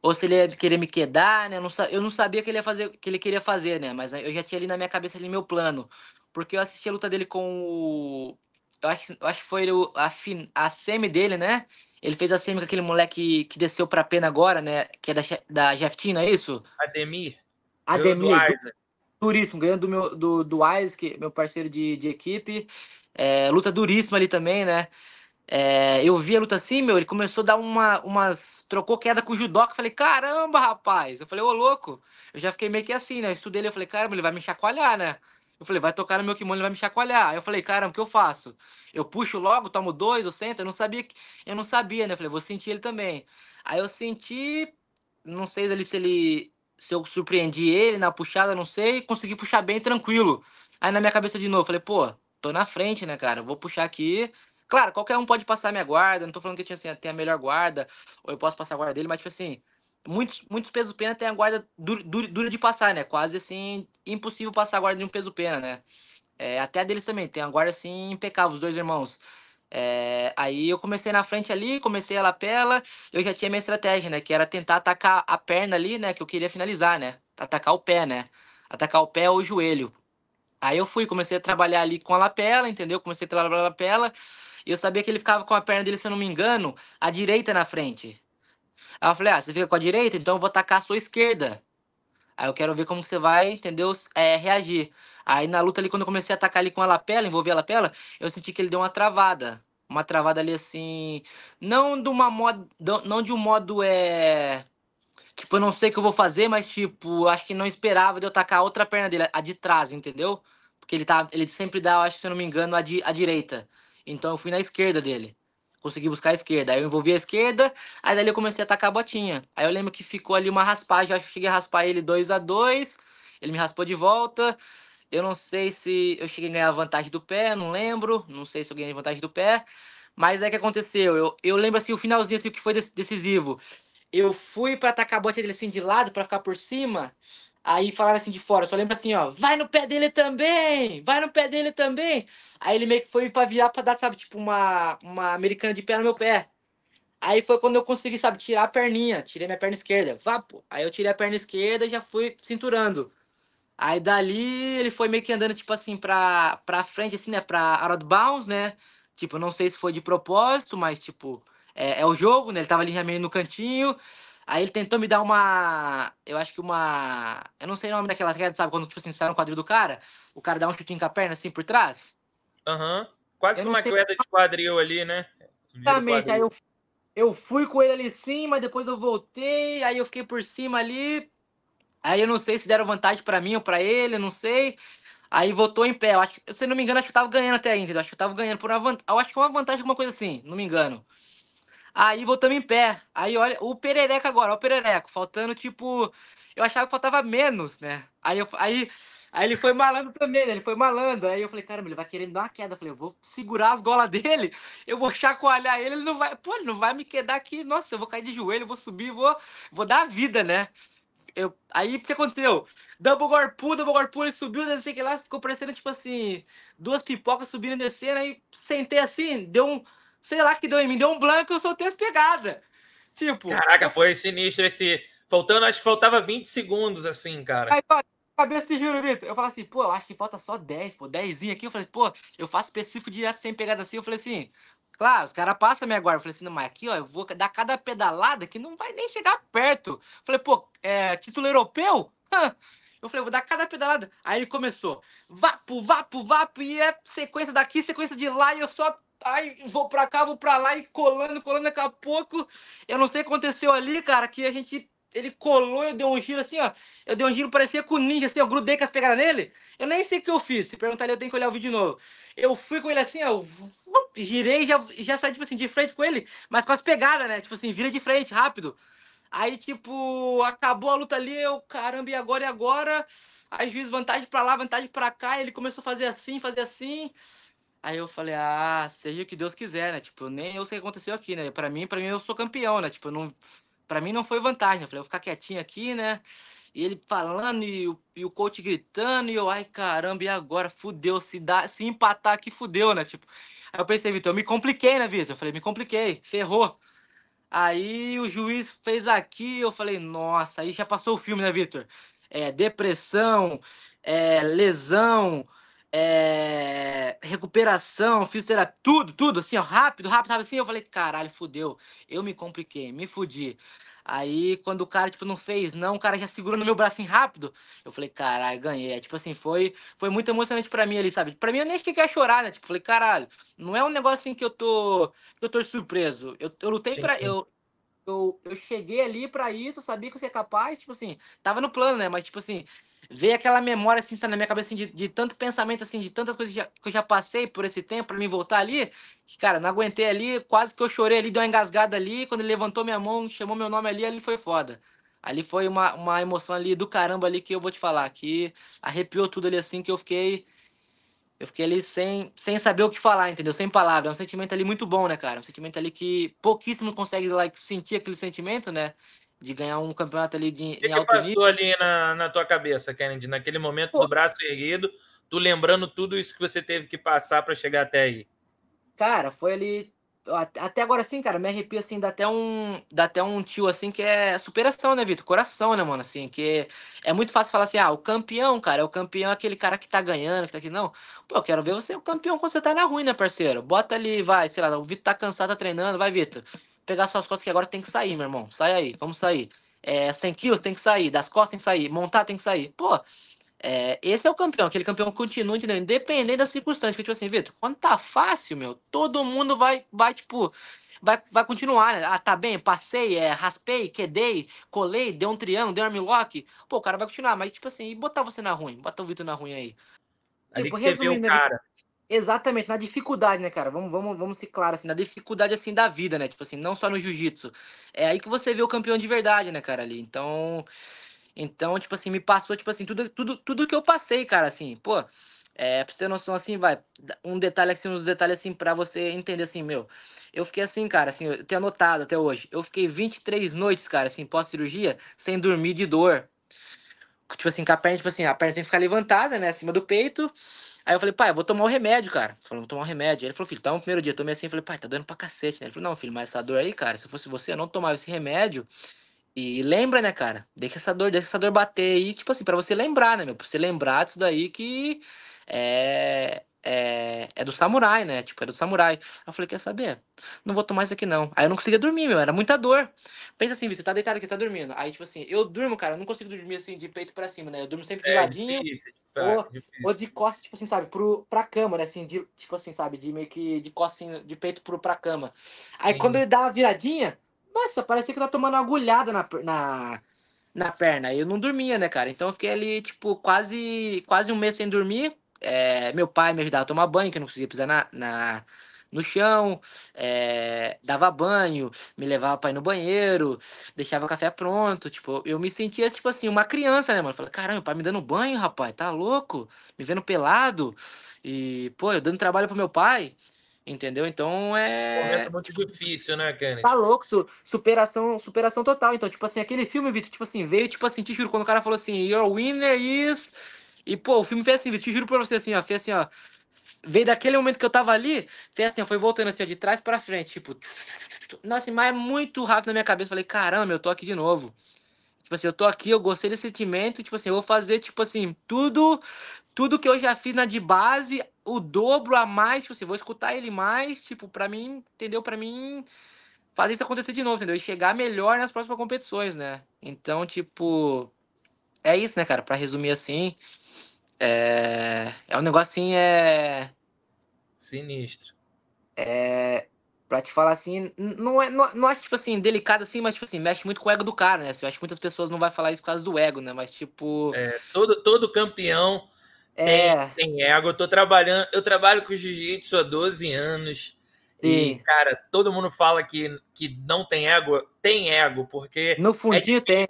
ou se ele ia querer me quedar, né? Eu não, eu não sabia que ele ia fazer, que ele queria fazer, né? Mas né, eu já tinha ali na minha cabeça ali meu plano, porque eu assisti a luta dele com o eu acho, eu acho que foi o, a, fin, a semi dele, né? Ele fez a semi com aquele moleque que desceu pra pena agora, né? Que é da, da Jeftina, é isso? Ademir. Ademir. Ademir duríssimo, ganhando do meu do, do Isaac, meu parceiro de, de equipe. É, luta duríssima ali também, né? É, eu vi a luta assim, meu, ele começou a dar uma, umas. trocou queda com o judoca. Falei, caramba, rapaz! Eu falei, ô louco! Eu já fiquei meio que assim, né? Eu estudei ele, eu falei, caramba, ele vai me chacoalhar, né? Eu falei, vai tocar no meu kimono, ele vai me chacoalhar. Aí eu falei, cara o que eu faço? Eu puxo logo, tomo dois, eu sento, eu não sabia, eu não sabia, né? Eu falei, vou sentir ele também. Aí eu senti, não sei se ele, se, eu surpreendi ele na puxada, não sei, consegui puxar bem tranquilo. Aí na minha cabeça de novo, falei, pô, tô na frente, né, cara? Eu vou puxar aqui. Claro, qualquer um pode passar minha guarda, não tô falando que eu tinha assim, tem a melhor guarda, ou eu posso passar a guarda dele, mas tipo assim, muitos, muitos peso pena tem a guarda dura, dura, de passar, né? Quase assim, impossível passar a guarda de um peso pena, né? É, até a deles também, tem a guarda assim impecável, os dois irmãos. É, aí eu comecei na frente ali, comecei a lapela, eu já tinha minha estratégia, né? Que era tentar atacar a perna ali, né? Que eu queria finalizar, né? Atacar o pé, né? Atacar o pé ou o joelho. Aí eu fui, comecei a trabalhar ali com a lapela, entendeu? Comecei a trabalhar a lapela. E eu sabia que ele ficava com a perna dele, se eu não me engano, à direita na frente. Aí eu falei, ah, você fica com a direita, então eu vou atacar a sua esquerda. Aí eu quero ver como você vai, entendeu? É, reagir. Aí na luta ali, quando eu comecei a atacar ali com a lapela, envolvi a lapela, eu senti que ele deu uma travada. Uma travada ali assim. Não de uma modo. Não de um modo é. Tipo, eu não sei o que eu vou fazer, mas tipo, acho que não esperava de eu atacar a outra perna dele, a de trás, entendeu? Porque ele tá. Ele sempre dá, acho que se eu não me engano, a, de, a direita. Então eu fui na esquerda dele consegui buscar a esquerda. Aí eu envolvi a esquerda, aí dali eu comecei a atacar a botinha. Aí eu lembro que ficou ali uma raspagem, eu acho que cheguei a raspar ele 2 a 2 ele me raspou de volta. Eu não sei se eu cheguei a ganhar vantagem do pé, não lembro. Não sei se eu ganhei vantagem do pé. Mas é que aconteceu. Eu, eu lembro assim, o finalzinho assim, que foi decisivo. Eu fui para atacar a botinha dele assim de lado para ficar por cima. Aí falaram assim de fora, só lembra assim, ó, vai no pé dele também, vai no pé dele também. Aí ele meio que foi pra virar pra dar, sabe, tipo uma, uma americana de pé no meu pé. Aí foi quando eu consegui, sabe, tirar a perninha, tirei minha perna esquerda, vapo. Aí eu tirei a perna esquerda e já fui cinturando. Aí dali ele foi meio que andando, tipo assim, pra, pra frente, assim, né, pra out of bounds, né. Tipo, não sei se foi de propósito, mas, tipo, é, é o jogo, né, ele tava ali meio no cantinho. Aí ele tentou me dar uma. Eu acho que uma. Eu não sei o nome daquela queda, sabe? Quando, tipo assim, sai no quadril do cara, o cara dá um chutinho com a perna assim por trás. Aham. Uhum. Quase eu que uma queda de quadril ali, né? Exatamente. Aí eu, eu fui com ele ali em cima, depois eu voltei, aí eu fiquei por cima ali. Aí eu não sei se deram vantagem para mim ou para ele, eu não sei. Aí voltou em pé. Eu acho, se não me engano, acho que eu tava ganhando até ainda. Eu acho que eu tava ganhando por uma vantagem. Eu acho que uma vantagem, alguma coisa assim, não me engano. Aí voltamos em pé. Aí olha, o perereco agora, o perereco, faltando tipo. Eu achava que faltava menos, né? Aí, eu, aí, aí ele foi malando também, né? Ele foi malando Aí eu falei, caramba, ele vai querer me dar uma queda. Eu falei, eu vou segurar as golas dele, eu vou chacoalhar ele, ele não vai. Pô, ele não vai me quedar aqui. Nossa, eu vou cair de joelho, vou subir, vou, vou dar a vida, né? Eu, aí o que aconteceu? Double Gorpu, Double Gorpu, ele subiu, não sei o que lá, ficou parecendo tipo assim, duas pipocas subindo e descendo, aí sentei assim, deu um sei lá que deu em mim, deu um blanco, eu soltei as pegadas. Tipo. Caraca, foi sinistro esse. Faltando, acho que faltava 20 segundos, assim, cara. Aí, ó, cabeça de giro, Vitor. Eu falei assim, pô, eu acho que falta só 10, pô, 10 aqui. Eu falei, pô, eu faço específico direto sem pegada assim. Eu falei assim, claro, os caras passam minha guarda. Eu falei assim, não, mas aqui, ó, eu vou dar cada pedalada que não vai nem chegar perto. Eu falei, pô, é título europeu? Eu falei, vou dar cada pedalada. Aí ele começou, vapo, vapo, vapo, e é sequência daqui, sequência de lá, e eu só ai, vou pra cá, vou pra lá e colando, colando. Daqui a pouco, eu não sei o que aconteceu ali, cara, que a gente. Ele colou, eu dei um giro assim, ó. Eu dei um giro, parecia com o ninja, assim, eu grudei com as pegadas nele. Eu nem sei o que eu fiz. Se perguntar ali, eu tenho que olhar o vídeo de novo. Eu fui com ele assim, ó. Eu girei já, já saí, tipo assim, de frente com ele, mas com as pegadas, né? Tipo assim, vira de frente, rápido. Aí, tipo, acabou a luta ali, eu, caramba, e agora, e agora? Aí, juiz, vantagem pra lá, vantagem pra cá. Ele começou a fazer assim, fazer assim. Aí eu falei, ah, seja o que Deus quiser, né? Tipo, nem eu sei o que aconteceu aqui, né? Pra mim, pra mim eu sou campeão, né? Tipo, não, pra mim não foi vantagem. Eu falei, eu vou ficar quietinho aqui, né? E ele falando e o, e o coach gritando, e eu, ai caramba, e agora? Fudeu, se, dá, se empatar aqui, fudeu, né? Tipo, aí eu pensei, Vitor, eu me compliquei, né, Vitor? Eu falei, me compliquei, ferrou. Aí o juiz fez aqui, eu falei, nossa, aí já passou o filme, né, Vitor? É, depressão, é, lesão, é, recuperação, fisioterapia, tudo, tudo, assim, ó, rápido, rápido, rápido, assim, eu falei, caralho, fudeu, eu me compliquei, me fudi. Aí, quando o cara, tipo, não fez não, o cara já segurou no meu braço, assim, rápido, eu falei, caralho, ganhei. É, tipo assim, foi, foi muito emocionante para mim ali, sabe? para mim, eu nem fiquei a chorar, né? Tipo, falei, caralho, não é um negócio, assim, que eu tô, eu tô surpreso. Eu, eu lutei para eu, eu, eu cheguei ali para isso, sabia que eu ia capaz, tipo assim, tava no plano, né? Mas, tipo assim, Veio aquela memória, assim, na minha cabeça, assim, de, de, tanto pensamento, assim, de tantas coisas que, já, que eu já passei por esse tempo para me voltar ali, que, cara, não aguentei ali, quase que eu chorei ali, deu uma engasgada ali, quando ele levantou minha mão, chamou meu nome ali, ali foi foda. Ali foi uma, uma emoção ali do caramba ali que eu vou te falar, que arrepiou tudo ali, assim, que eu fiquei... Eu fiquei ali sem, sem saber o que falar, entendeu? Sem palavras. É um sentimento ali muito bom, né, cara? Um sentimento ali que pouquíssimo consegue like, sentir aquele sentimento, né? de ganhar um campeonato ali de, que em alto que passou nível. ali na, na tua cabeça, Kennedy, naquele momento Pô. do braço erguido, tu lembrando tudo isso que você teve que passar para chegar até aí? Cara, foi ali até agora sim, cara, me arrepio assim, dá até um, dá até um tio assim que é superação, né, Vitor? Coração, né, mano, assim, que é muito fácil falar assim: "Ah, o campeão, cara, é o campeão é aquele cara que tá ganhando, que tá aqui não. Pô, eu quero ver você o campeão quando você tá na ruim, né, parceiro? Bota ali, vai, sei lá, o Vitor tá cansado, tá treinando, vai, Vitor pegar suas costas que agora tem que sair, meu irmão. Sai aí, vamos sair. É, 100 quilos tem que sair, das costas tem que sair, montar tem que sair. Pô, é, esse é o campeão, aquele campeão continua, entendeu? Independente das circunstâncias. Porque, tipo assim, Vitor, quando tá fácil, meu, todo mundo vai, vai tipo, vai, vai continuar, né? Ah, tá bem, passei, é, raspei, quedei, colei, dei um triângulo, dei um armlock. Pô, o cara vai continuar, mas, tipo assim, e botar você na ruim, botar o Vitor na ruim aí. Tipo, ali que você vê o né? cara. Exatamente, na dificuldade, né, cara? Vamos, vamos, vamos ser claros, assim, na dificuldade, assim, da vida, né? Tipo assim, não só no jiu-jitsu. É aí que você vê o campeão de verdade, né, cara, ali. Então, então tipo assim, me passou, tipo assim, tudo, tudo, tudo que eu passei, cara, assim, pô... É, pra você ter noção, assim, vai, um detalhe, assim, uns detalhes, assim, pra você entender, assim, meu, eu fiquei assim, cara, assim, eu tenho anotado até hoje, eu fiquei 23 noites, cara, assim, pós-cirurgia, sem dormir de dor, tipo assim, com a perna, tipo assim, a perna tem que ficar levantada, né, acima do peito, Aí eu falei, pai, eu vou tomar o um remédio, cara. Falou, vou tomar o um remédio. Ele falou, filho, tá no primeiro dia, tomei assim. Eu falei, pai, tá doendo pra cacete, né? Ele falou, não, filho, mas essa dor aí, cara, se fosse você, eu não tomava esse remédio. E lembra, né, cara? Deixa essa dor, deixa essa dor bater aí, tipo assim, pra você lembrar, né, meu? Pra você lembrar disso daí que é, é, é do samurai, né? Tipo, é do samurai. Eu falei, quer saber? Não vou tomar isso aqui, não. Aí eu não conseguia dormir, meu. Era muita dor. Pensa assim, Vitor, tá deitado aqui, tá dormindo. Aí, tipo assim, eu durmo, cara, eu não consigo dormir assim, de peito pra cima, né? Eu durmo sempre de é, ladinho. Difícil, ou, difícil. ou, de costas, tipo assim, sabe, pro, pra cama, né? Assim, de, tipo assim, sabe, de meio que de costas, assim, de peito pro, pra cama. Sim. Aí quando ele dá uma viradinha, nossa, parecia que tá tomando uma agulhada na. na na perna, eu não dormia, né, cara? Então eu fiquei ali, tipo, quase quase um mês sem dormir. É, meu pai me ajudava a tomar banho, que eu não conseguia pisar na, na no chão, é, dava banho, me levava pra ir no banheiro, deixava o café pronto. Tipo, eu me sentia, tipo assim, uma criança, né, mano? Falei, caramba, meu pai me dando banho, rapaz, tá louco? Me vendo pelado. E, pô, eu dando trabalho pro meu pai. Entendeu? Então é. momento muito tipo difícil, né, Kenny? Tá louco, su superação, superação total. Então, tipo assim, aquele filme, Vitor, tipo assim, veio, tipo assim, te juro, quando o cara falou assim, Your winner is e, pô, o filme fez assim, eu te juro pra você, assim, ó, fez assim, ó. Veio daquele momento que eu tava ali, fez assim, ó, foi voltando assim, ó, de trás pra frente, tipo. Nossa, mas é muito rápido na minha cabeça. Falei, caramba, eu tô aqui de novo. Tipo assim, eu tô aqui, eu gostei desse sentimento, tipo assim, eu vou fazer, tipo assim, tudo. Tudo que eu já fiz na de base, o dobro a mais, tipo assim, vou escutar ele mais, tipo, pra mim, entendeu? Pra mim fazer isso acontecer de novo, entendeu? E chegar melhor nas próximas competições, né? Então, tipo, é isso, né, cara? Para resumir assim, é, é um negócio assim, é. Sinistro. É. Pra te falar assim, não é, não, não acho, tipo assim, delicado assim, mas, tipo assim, mexe muito com o ego do cara, né? Eu acho que muitas pessoas não vão falar isso por causa do ego, né? Mas, tipo. É, todo, todo campeão é. tem, tem ego. Eu tô trabalhando, eu trabalho com jiu-jitsu há 12 anos. Sim. E, cara, todo mundo fala que, que não tem ego. Tem ego, porque. No fundinho é tem.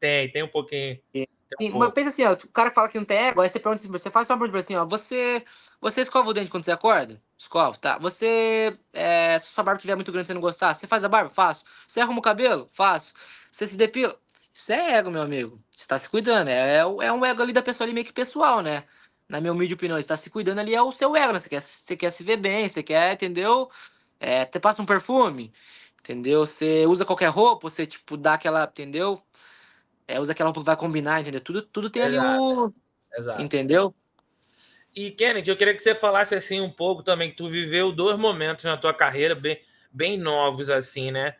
Tem, tem um pouquinho. Sim. Então, Sim, um mas pensa assim, ó, o cara fala que não tem ego, aí você pergunta assim, você faz sua uma pergunta assim, ó, você, você escova o dente quando você acorda? Escova, tá. Você, é, se sua barba estiver muito grande e você não gostar, você faz a barba? Faço. Você arruma o cabelo? Faço. Você se depila? Isso é ego, meu amigo. Você tá se cuidando, é, é, é um ego ali da pessoa ali meio que pessoal, né? Na minha humilde opinião, você tá se cuidando ali é o seu ego, né? Você quer, você quer se ver bem, você quer, entendeu? É, você passa um perfume, entendeu? Você usa qualquer roupa, você, tipo, dá aquela, entendeu? é, usa aquela roupa que vai combinar, entendeu? Tudo, tudo tem ali o. Exato. Entendeu? E, Kennedy, eu queria que você falasse assim um pouco também, que tu viveu dois momentos na tua carreira bem, bem novos, assim, né?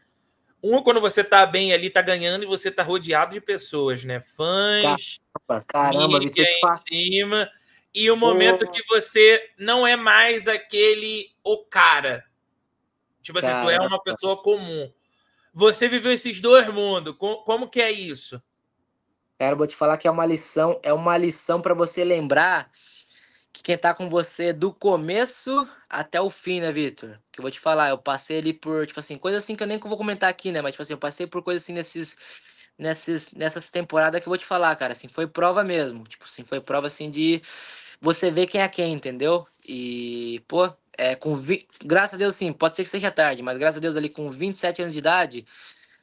Um quando você tá bem ali, tá ganhando e você tá rodeado de pessoas, né? Fãs, caramba, caramba em cima. E o momento que você não é mais aquele o cara. Tipo assim, caramba. tu é uma pessoa comum. Você viveu esses dois mundos. Como que é isso? Cara, vou te falar que é uma lição, é uma lição para você lembrar que quem tá com você do começo até o fim, né, Vitor? Que eu vou te falar, eu passei ali por, tipo assim, coisa assim que eu nem vou comentar aqui, né? Mas, tipo assim, eu passei por coisa assim nesses. Nessas, nessas temporadas que eu vou te falar, cara, assim, foi prova mesmo. Tipo assim, foi prova assim de você ver quem é quem, entendeu? E, pô, é, com vi... graças a Deus, sim, pode ser que seja tarde, mas graças a Deus, ali com 27 anos de idade,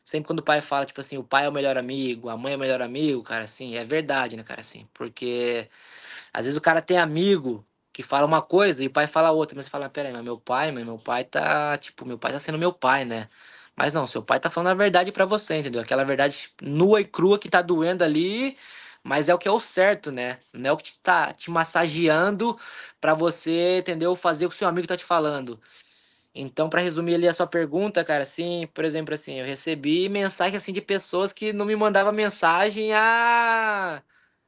sempre quando o pai fala, tipo assim, o pai é o melhor amigo, a mãe é o melhor amigo, cara, assim, é verdade, né, cara, assim, porque às vezes o cara tem amigo que fala uma coisa e o pai fala outra, mas você fala, ah, peraí, mas meu pai, meu pai tá, tipo, meu pai tá sendo meu pai, né? Mas não, seu pai tá falando a verdade para você, entendeu? Aquela verdade nua e crua que tá doendo ali, mas é o que é o certo, né? Não é o que tá te massageando para você, entendeu? Fazer o que seu amigo tá te falando. Então, para resumir ali a sua pergunta, cara, assim, por exemplo, assim, eu recebi mensagem assim de pessoas que não me mandavam mensagem há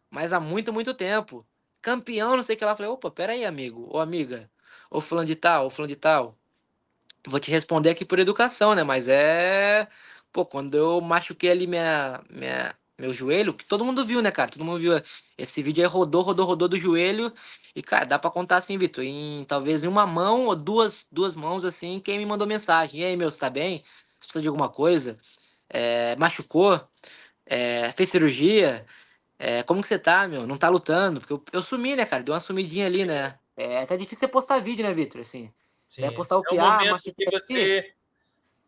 mas há muito, muito tempo. Campeão, não sei o que lá, falei, opa, pera aí, amigo, ou amiga, ou fulano de tal, ou fulano de tal. Vou te responder aqui por educação, né? Mas é, pô, quando eu machuquei ali minha, minha meu joelho, que todo mundo viu, né, cara? Todo mundo viu esse vídeo aí rodou, rodou, rodou do joelho e, cara, dá para contar assim, Vitor, em talvez em uma mão ou duas, duas mãos, assim, quem me mandou mensagem. E aí, meu, você tá bem? Você precisa de alguma coisa? É, machucou? É, fez cirurgia? É, como que você tá, meu? Não tá lutando? Porque eu, eu sumi, né, cara? Deu uma sumidinha ali, né? É, é até difícil você postar vídeo, né, Vitor? Assim, Você vai postar o é que? É ah, machucou. Você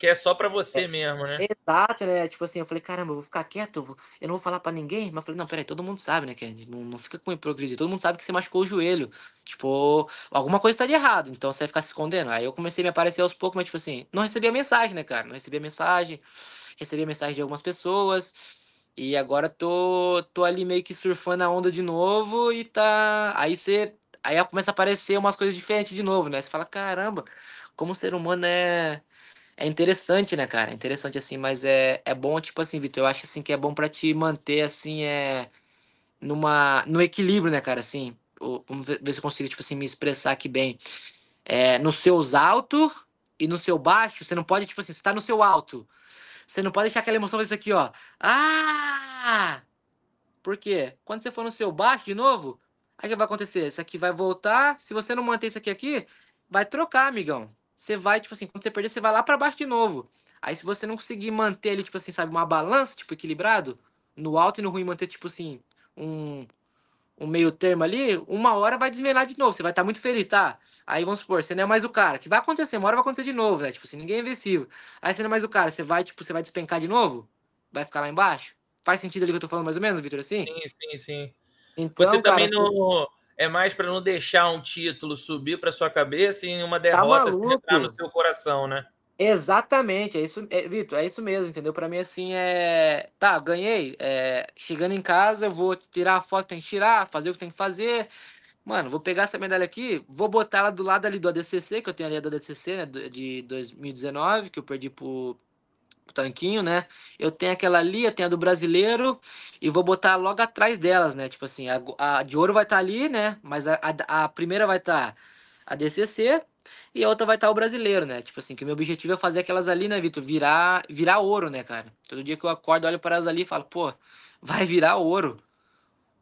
que é só para você é, mesmo, né? Exato, né? Tipo assim, eu falei, caramba, eu vou ficar quieto, eu, vou, eu não vou falar para ninguém. Mas eu falei, não, peraí, todo mundo sabe, né, Kennedy? Não, não fica com hipocrisia. Todo mundo sabe que você machucou o joelho. Tipo, alguma coisa tá de errado, então você vai ficar se escondendo. Aí eu comecei a me aparecer aos poucos, mas tipo assim, não recebia mensagem, né, cara? Não recebia mensagem. Recebia mensagem de algumas pessoas. E agora tô, tô ali meio que surfando a onda de novo e tá. Aí você. Aí começa a aparecer umas coisas diferentes de novo, né? Você fala, caramba, como o ser humano é é interessante, né, cara? É interessante, assim, mas é, é bom, tipo assim, Vitor, eu acho, assim, que é bom para te manter, assim, é... Numa, no equilíbrio, né, cara, assim, vamos ver se eu consigo, tipo assim, me expressar aqui bem. É, nos seus altos e no seu baixo, você não pode, tipo assim, você tá no seu alto. Você não pode deixar aquela emoção fazer isso aqui, ó. Ah! Por quê? Quando você for no seu baixo de novo, aí o que vai acontecer? Isso aqui vai voltar. Se você não manter isso aqui aqui, vai trocar, amigão você vai, tipo assim, quando você perder, você vai lá para baixo de novo. Aí se você não conseguir manter ele, tipo assim, sabe, uma balança, tipo, equilibrado, no alto e no ruim manter, tipo assim, um, um meio termo ali, uma hora vai desvelar de novo, você vai estar tá muito feliz, tá? Aí vamos supor, você não é mais o cara, que vai acontecer, uma hora vai acontecer de novo, né? Tipo assim, ninguém é invencível. Aí você não é mais o cara, você vai, tipo, você vai despencar de novo? Vai ficar lá embaixo? Faz sentido ali que eu tô falando mais ou menos, Vitor, assim? Sim, sim, sim. Então, você cara, também assim não é mais para não deixar um título subir para sua cabeça e em uma tá derrota tá entrar no seu coração, né? Exatamente, é isso, é, Vitor, é isso mesmo, entendeu? Para mim, assim, é. Tá, ganhei. É... Chegando em casa, eu vou tirar a foto que tem que tirar, fazer o que tem que fazer. Mano, vou pegar essa medalha aqui, vou botar ela do lado ali do ADCC, que eu tenho ali a do ADCC, né, de 2019, que eu perdi pro, tanquinho, né? Eu tenho aquela ali, eu tenho a do brasileiro e vou botar logo atrás delas, né? Tipo assim, a, a de ouro vai estar tá ali, né? Mas a, a, a primeira vai estar tá a DCC e a outra vai estar tá o brasileiro, né? Tipo assim, que o meu objetivo é fazer aquelas ali, né, Vitor? Virar, virar ouro, né, cara? Todo dia que eu acordo, olho para elas ali e falo, pô, vai virar ouro.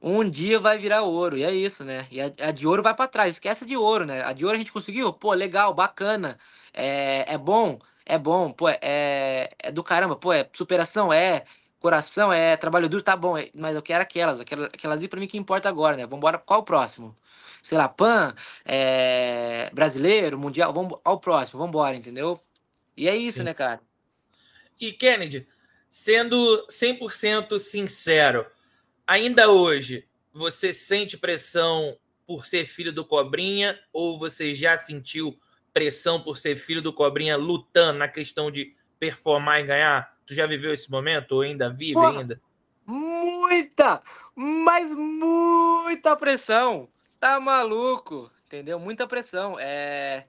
Um dia vai virar ouro, e é isso, né? E a, a de ouro vai para trás, esquece de ouro, né? A de ouro a gente conseguiu, pô, legal, bacana, é, é bom, é bom, pô, é, é do caramba, pô, é superação, é coração, é trabalho duro, tá bom, é, mas eu quero aquelas, aquelas, aquelas ali pra mim que importa agora, né? Vambora, qual o próximo? Sei lá, PAN, é, brasileiro, mundial, vamos ao próximo, vambora, entendeu? E é isso, Sim. né, cara? E Kennedy, sendo 100% sincero, ainda hoje você sente pressão por ser filho do Cobrinha ou você já sentiu pressão por ser filho do Cobrinha lutando na questão de performar e ganhar? Tu já viveu esse momento ou ainda vive Porra, ainda? Muita, mas muita pressão. Tá maluco, entendeu? Muita pressão. É...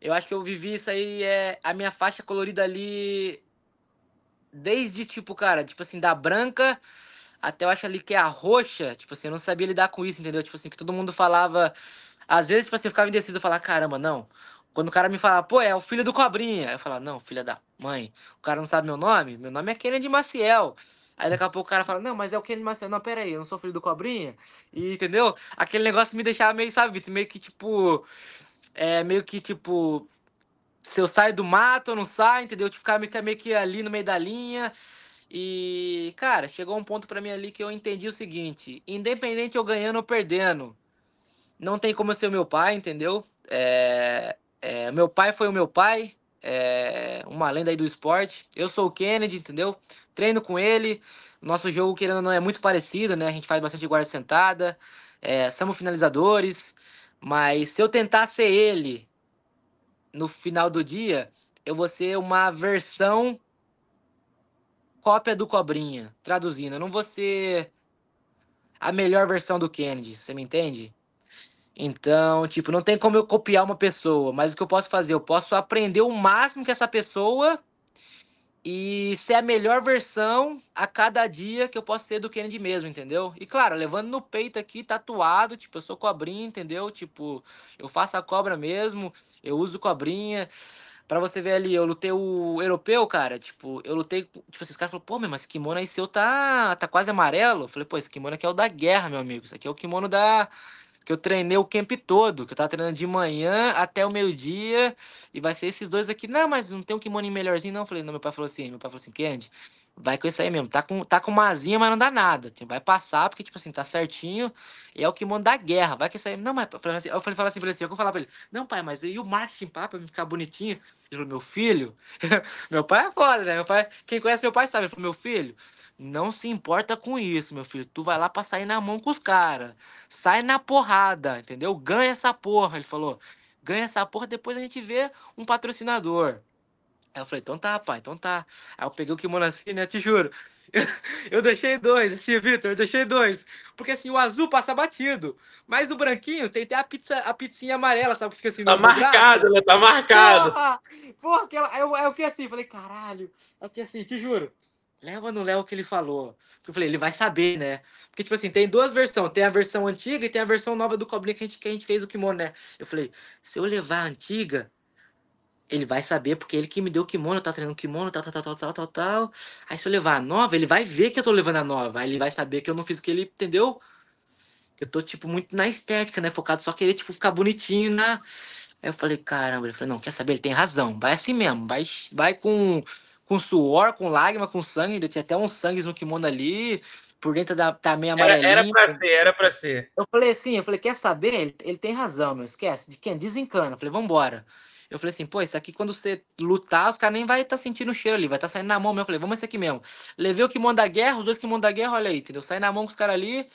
Eu acho que eu vivi isso aí, é... a minha faixa colorida ali desde tipo, cara, tipo assim, da branca até eu acho ali que é a roxa, tipo assim, eu não sabia lidar com isso, entendeu? Tipo assim, que todo mundo falava, às vezes, tipo assim, eu ficava indeciso, falar caramba, não, quando o cara me fala, pô, é o filho do Cobrinha. Eu falo, não, filha da mãe. O cara não sabe meu nome? Meu nome é Kennedy Maciel. Aí daqui a pouco o cara fala, não, mas é o Kennedy Maciel. Não, pera aí, eu não sou filho do Cobrinha. E, entendeu? Aquele negócio me deixava meio, sabe, meio que tipo... É, meio que tipo... Se eu saio do mato, eu não saio, entendeu? Tipo, ficar meio, meio que ali no meio da linha. E, cara, chegou um ponto para mim ali que eu entendi o seguinte: independente eu ganhando ou perdendo, não tem como eu ser o meu pai, entendeu? É... É, meu pai foi o meu pai, é, uma lenda aí do esporte. Eu sou o Kennedy, entendeu? Treino com ele. Nosso jogo, querendo ou não, é muito parecido, né? A gente faz bastante guarda sentada, é, somos finalizadores. Mas se eu tentar ser ele no final do dia, eu vou ser uma versão cópia do Cobrinha. Traduzindo, eu não vou ser a melhor versão do Kennedy, você me entende? Então, tipo, não tem como eu copiar uma pessoa, mas o que eu posso fazer? Eu posso aprender o máximo que essa pessoa e ser a melhor versão a cada dia que eu posso ser do Kennedy mesmo, entendeu? E claro, levando no peito aqui, tatuado, tipo, eu sou cobrinha, entendeu? Tipo, eu faço a cobra mesmo, eu uso cobrinha. Pra você ver ali, eu lutei o europeu, cara, tipo, eu lutei, tipo assim, os caras falaram, pô, meu, mas esse kimono aí seu tá, tá quase amarelo. Eu falei, pô, esse kimono aqui é o da guerra, meu amigo, isso aqui é o kimono da que eu treinei o camp todo, que eu tava treinando de manhã até o meio-dia, e vai ser esses dois aqui. Não, mas não tem um kimono melhorzinho, não? falei, não, meu pai falou assim, meu pai falou assim, Candy, vai com isso aí mesmo. Tá com, tá com uma asinha, mas não dá nada. Tipo, vai passar, porque, tipo assim, tá certinho. E é o que manda a guerra. Vai com isso aí. Não, mas eu falei assim, eu falei, falei assim, falei assim, eu vou falar pra ele, não, pai, mas e o marketing, pá, pra ficar bonitinho? Ele falou, meu filho, (laughs) meu pai é foda, né? Meu pai, quem conhece meu pai sabe, ele falou, meu filho, não se importa com isso, meu filho. Tu vai lá pra sair na mão com os caras. Sai na porrada, entendeu? Ganha essa porra, ele falou. Ganha essa porra, depois a gente vê um patrocinador. Aí eu falei, então tá, pai, então tá. Aí eu peguei o kimono assim, né? Te juro. (laughs) Eu deixei dois, assim, Vitor, eu deixei dois. Porque assim, o azul passa batido. Mas o branquinho tem até a, pizza, a pizzinha amarela, sabe? Que fica assim. Tá marcado, né? Tá marcado. Porra, (laughs) porra aquela... aí, eu, aí eu fiquei assim, falei, caralho. Aí eu fiquei assim, te juro. Leva no Léo o que ele falou. Eu falei, ele vai saber, né? Porque, tipo assim, tem duas versões. Tem a versão antiga e tem a versão nova do Cobrinha que a gente, que a gente fez o kimono, né? Eu falei, se eu levar a antiga, ele vai saber, porque ele que me deu o kimono, tá treinando kimono, tal, tal, tal, tal, tal, tal, tal. Aí se eu levar a nova, ele vai ver que eu tô levando a nova. Aí ele vai saber que eu não fiz o que ele, entendeu? Eu tô, tipo, muito na estética, né? Focado só querer, tipo, ficar bonitinho na. Aí eu falei, caramba, ele falou, não, quer saber? Ele tem razão, vai assim mesmo, vai, vai com, com suor, com lágrima, com sangue. Eu tinha até uns sangues no kimono ali, por dentro da, tá meio amarelinho. Era, era pra ser, era pra ser. Eu falei assim, eu falei, quer saber? Ele, ele tem razão, meu, esquece. De quem? Desencana. Eu falei, vambora. embora eu falei assim, pô, isso aqui quando você lutar, os caras nem vai estar tá sentindo o cheiro ali, vai estar tá saindo na mão mesmo. Eu falei, vamos esse aqui mesmo. Levei o que manda guerra, os dois que manda guerra, olha aí, entendeu? Sai na mão com os caras ali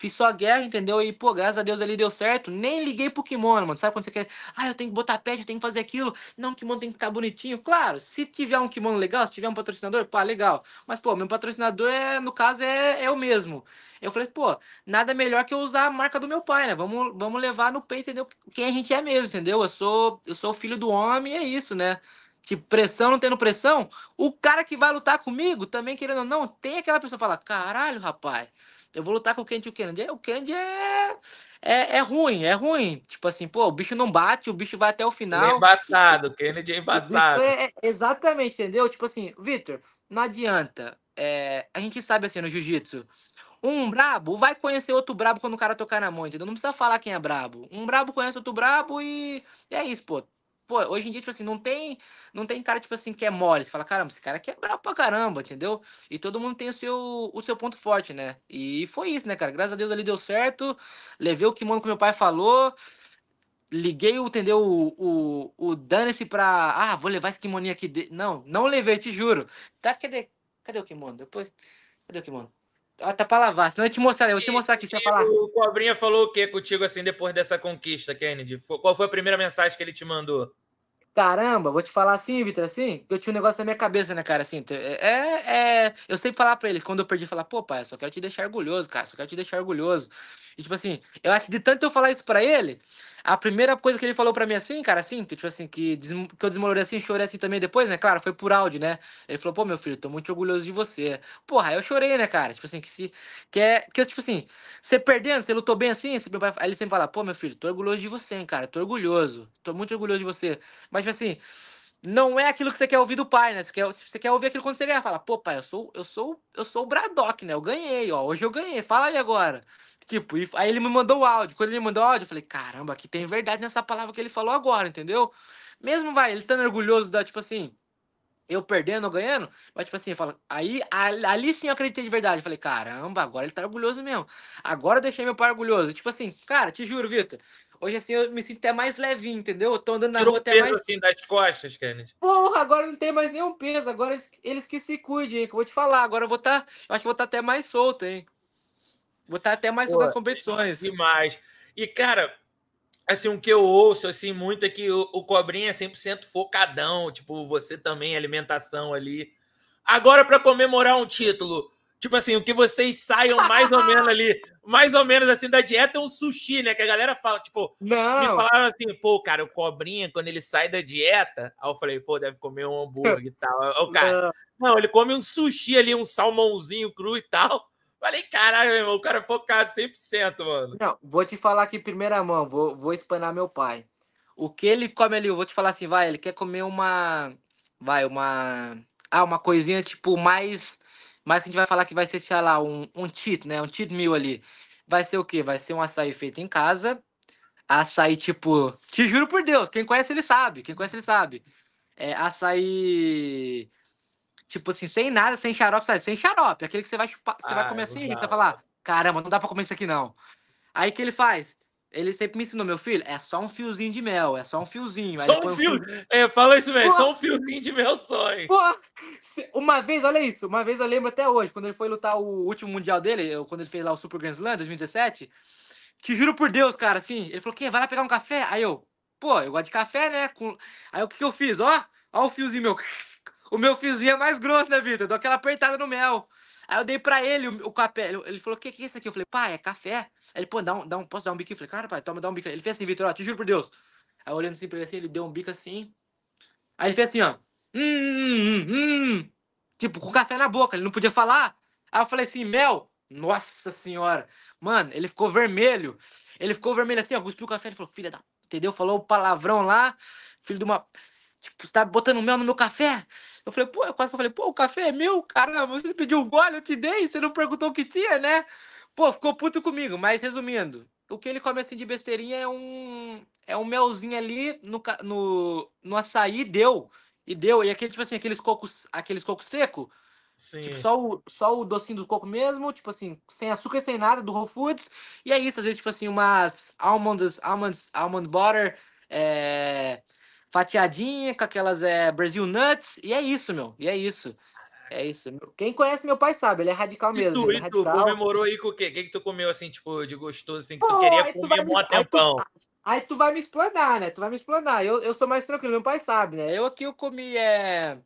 Fiz só guerra, entendeu? E, pô, graças a Deus ali deu certo. Nem liguei pro kimono, mano. Sabe quando você quer. Ah, eu tenho que botar pet, eu tenho que fazer aquilo. Não, o kimono tem que ficar tá bonitinho. Claro, se tiver um kimono legal, se tiver um patrocinador, pá, legal. Mas, pô, meu patrocinador, é, no caso, é, é eu mesmo. Eu falei, pô, nada melhor que eu usar a marca do meu pai, né? Vamos, vamos levar no peito, entendeu? Quem a gente é mesmo, entendeu? Eu sou, eu sou filho do homem, é isso, né? Tipo, pressão não tendo pressão, o cara que vai lutar comigo, também querendo ou não, tem aquela pessoa que fala: caralho, rapaz eu vou lutar com o Kennedy e o Kennedy. É, o Kennedy é, é, é ruim, é ruim. Tipo assim, pô, o bicho não bate, o bicho vai até o é final. é embaçado, o Kennedy é, é embaçado. É, exatamente, entendeu? Tipo assim, Vitor, não adianta. É, a gente sabe assim no jiu-jitsu. Um brabo vai conhecer outro brabo quando o cara tocar na mão, entendeu? Não precisa falar quem é brabo. Um brabo conhece outro brabo e, e é isso, pô pô, hoje em dia, tipo assim, não tem, não tem cara, tipo assim, que é mole. Você fala, caramba, esse cara aqui é brabo pra caramba, entendeu? E todo mundo tem o seu, o seu ponto forte, né? E foi isso, né, cara? Graças a Deus ali deu certo. Levei o kimono que meu pai falou. Liguei, entendeu? O, o, o dane-se pra. Ah, vou levar esse kimoninho aqui. De... Não, não levei, te juro. Tá, cadê, cadê o kimono? Depois. Cadê o kimono? Ah, tá pra lavar. Senão eu te mostrarei, eu vou te mostrar aqui. Você falar. O Cobrinha falou o que contigo assim depois dessa conquista, Kennedy? Qual foi a primeira mensagem que ele te mandou? Caramba, vou te falar assim, Vitor, assim, eu tinha um negócio na minha cabeça, né, cara, assim, é, é, é, eu sempre falar pra ele, quando eu perdi, falar, pô, pai, eu só quero te deixar orgulhoso, cara, só quero te deixar orgulhoso, e tipo assim, eu acho que de tanto eu falar isso pra ele, a primeira coisa que ele falou para mim assim, cara, assim, que tipo assim, que, que eu desmolorei assim, chorei assim também depois, né? Claro, foi por áudio, né? Ele falou, pô, meu filho, tô muito orgulhoso de você. Porra, eu chorei, né, cara? Tipo assim, que se. Que é. Que, tipo assim, você perdendo, você lutou bem assim, aí ele sempre fala, pô, meu filho, tô orgulhoso de você, hein, cara. Tô orgulhoso. Tô muito orgulhoso de você. Mas, tipo assim, não é aquilo que você quer ouvir do pai, né? Você quer, você quer ouvir aquilo quando você ganha, Fala, pô, pai, eu sou, eu sou, eu sou o Braddock, né? Eu ganhei, ó. Hoje eu ganhei, fala aí agora. Tipo, e, aí ele me mandou o áudio. Quando ele me mandou o áudio, eu falei, caramba, aqui tem verdade nessa palavra que ele falou agora, entendeu? Mesmo, vai, ele tão orgulhoso da, tipo assim, eu perdendo ou ganhando, mas tipo assim, fala, aí ali sim eu acreditei de verdade. Eu falei, caramba, agora ele tá orgulhoso mesmo. Agora eu deixei meu pai orgulhoso. Tipo assim, cara, te juro, Vitor. Hoje, assim, eu me sinto até mais levinho, entendeu? Eu tô andando na rua até peso, mais... assim, das costas, Kennedy. Porra, agora não tem mais nenhum peso. Agora eles, que se cuidem, hein? Que eu vou te falar. Agora eu vou estar... Tá, eu acho que vou estar tá até mais solto, hein? Vou estar tá até mais solto nas competições. e mais E, cara, assim, o que eu ouço, assim, muito é que o, o Cobrinha é 100% focadão. Tipo, você também, alimentação ali. Agora, para comemorar um título Tipo assim, o que vocês saiam mais ou menos ali, mais ou menos assim, da dieta é um sushi, né? Que a galera fala, tipo, não. me falaram assim, pô, cara, o cobrinha, quando ele sai da dieta, aí eu falei, pô, deve comer um hambúrguer e tal. o (laughs) cara, não. não. ele come um sushi ali, um salmãozinho cru e tal. Falei, caralho, meu irmão, o cara é focado 100%, mano. Não, vou te falar aqui em primeira mão, vou, vou espanar meu pai. O que ele come ali, eu vou te falar assim, vai, ele quer comer uma. Vai, uma. Ah, uma coisinha, tipo, mais mas que a gente vai falar que vai ser, sei lá, um, um cheat, né? Um cheat meal ali. Vai ser o quê? Vai ser um açaí feito em casa. Açaí, tipo. Te juro por Deus, quem conhece ele sabe. Quem conhece ele sabe. É, açaí. Tipo assim, sem nada, sem xarope, sabe? Sem xarope. Aquele que você vai chupar, você ah, vai comer assim, e vai falar: caramba, não dá pra comer isso aqui não. Aí que ele faz? Ele sempre me ensinou, meu filho, é só um fiozinho de mel, é só um fiozinho. Só um fio. fio... É, fala isso mesmo, só um fiozinho de mel só, hein? Porra. Uma vez, olha isso, uma vez eu lembro até hoje, quando ele foi lutar o último mundial dele, quando ele fez lá o Super Grand Slam 2017, que juro por Deus, cara, assim, ele falou, que vai lá pegar um café? Aí eu, pô, eu gosto de café, né? Com... Aí o que, que eu fiz? Ó, ó o fiozinho meu. (laughs) O meu fiozinho é mais grosso, né, Vitor? Eu dou aquela apertada no mel. Aí eu dei pra ele o, o café. Ele falou: o que, que é isso aqui? Eu falei, pai, é café. Aí ele, pô, dá um, dá um, posso dar um bico? Eu falei, cara, pai, toma, dá um bico. Ele fez assim, Vitor, ó, te juro por Deus. Aí olhando assim pra ele assim, ele deu um bico assim. Aí ele fez assim, ó. Hum, hum, hum. hum. Tipo, com café na boca, ele não podia falar. Aí eu falei assim, mel? Nossa senhora. Mano, ele ficou vermelho. Ele ficou vermelho assim, ó, cuspiu o café, ele falou, filha da... Entendeu? Falou o palavrão lá, filho de uma... Tipo, tá botando mel no meu café? Eu falei, pô, eu quase falei, pô, o café é meu, caramba, você pediu um gole, eu te dei, você não perguntou o que tinha, né? Pô, ficou puto comigo, mas resumindo, o que ele come assim de besteirinha é um é um melzinho ali no, no, no açaí, deu. E deu, e aquele, tipo assim, aqueles cocos, aqueles cocos seco, Tipo, só o, só o docinho do coco mesmo, tipo assim, sem açúcar, sem nada, do Whole Foods. E é isso, às vezes, tipo assim, umas almondas, almonds, almond butter, é, fatiadinha, com aquelas é, Brasil Nuts, e é isso, meu. E é isso. É isso. Quem conhece meu pai sabe, ele é radical mesmo. É e tu, é tu comemorou aí com o quê? O que, que tu comeu assim, tipo, de gostoso, assim, que tu queria comer um tempão? Aí tu, aí tu vai me explanar, né? Tu vai me explanar. Eu, eu sou mais tranquilo, meu pai sabe, né? Eu aqui eu comi. É...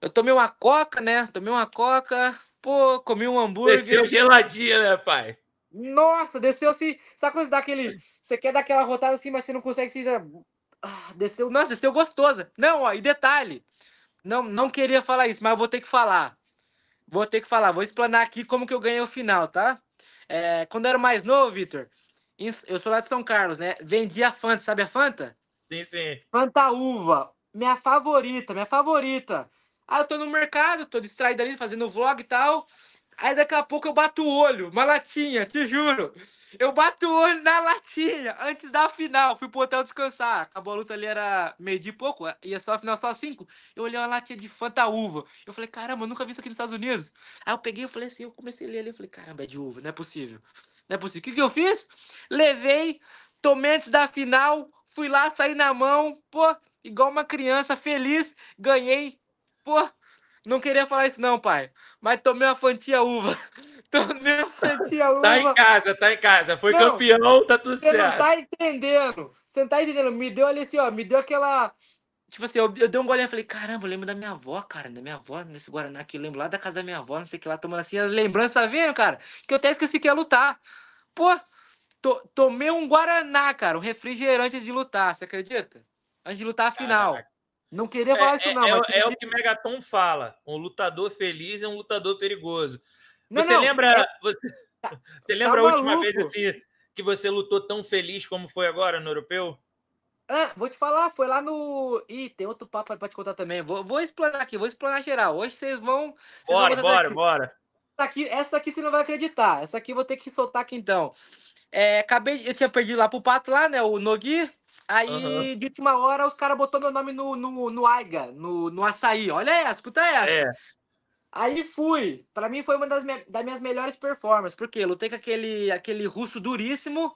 Eu tomei uma coca, né? Tomei uma coca, pô, comi um hambúrguer. Desceu geladinha, né, pai? Nossa, desceu assim. Sabe quando você dá aquele. Você quer dar aquela rotada assim, mas você não consegue. Você ah, desceu, nossa, desceu gostosa. Não, ó, e detalhe. Não, não queria falar isso, mas vou ter que falar. Vou ter que falar, vou explanar aqui como que eu ganhei o final, tá? É, quando eu era mais novo, Vitor, eu sou lá de São Carlos, né? Vendia a Fanta, sabe a Fanta? Sim, sim. Fanta uva, minha favorita, minha favorita. Ah, eu tô no mercado, tô distraído ali, fazendo vlog e tal. Aí daqui a pouco eu bato o olho, uma latinha, te juro. Eu bato o olho na latinha, antes da final. Fui pro hotel descansar. Acabou a luta ali, era meio de pouco, ia só a final só cinco. Eu olhei uma latinha de Fanta Uva. Eu falei, caramba, nunca vi isso aqui nos Estados Unidos. Aí eu peguei, eu falei assim, eu comecei a ler ali. Eu falei, caramba, é de uva, não é possível. Não é possível. O que, que eu fiz? Levei, tomei antes da final, fui lá, saí na mão, pô, igual uma criança feliz, ganhei, pô não queria falar isso, não, pai. Mas tomei uma fantia uva. (laughs) Tomei uma fantia uva. tá em casa, tá em casa. Foi não, campeão, tá tudo você certo. Você não tá entendendo. Você não tá entendendo. Me deu ali assim, ó. Me deu aquela. Tipo assim, eu, eu dei um golinho e falei, caramba, eu lembro da minha avó, cara, da minha avó, nesse Guaraná aqui, eu lembro lá da casa da minha avó, não sei o que lá, tomando assim, as lembranças vindo, cara, que eu até esqueci que ia lutar. Pô, to, tomei um Guaraná, cara, um refrigerante antes de lutar, você acredita? Antes de lutar a final. Caraca. Não queria falar é, isso, é, não. É, mas, tipo, é o assim que Megaton fala. Um lutador feliz é um lutador perigoso. Não, você não, lembra. É você, tá, (laughs) você lembra tá a última vez assim, que você lutou tão feliz como foi agora no europeu? Ah, vou te falar, foi lá no. Ih, tem outro papo pra te contar também. Vou, vou aqui, vou explorar geral. Hoje vocês vão. Vocês bora, vão bora, aqui. bora. Essa aqui, essa aqui você não vai acreditar. Essa aqui eu vou ter que soltar aqui então. É, acabei, eu tinha perdido lá pro Pato lá, né? O Nogui. Aí, uhum. de última hora, os caras botou meu nome no, no, no Aiga, no, no açaí. Olha essa, escuta essa. É. Aí fui. Para mim foi uma das, me das minhas melhores performances, porque lutei com aquele, aquele russo duríssimo,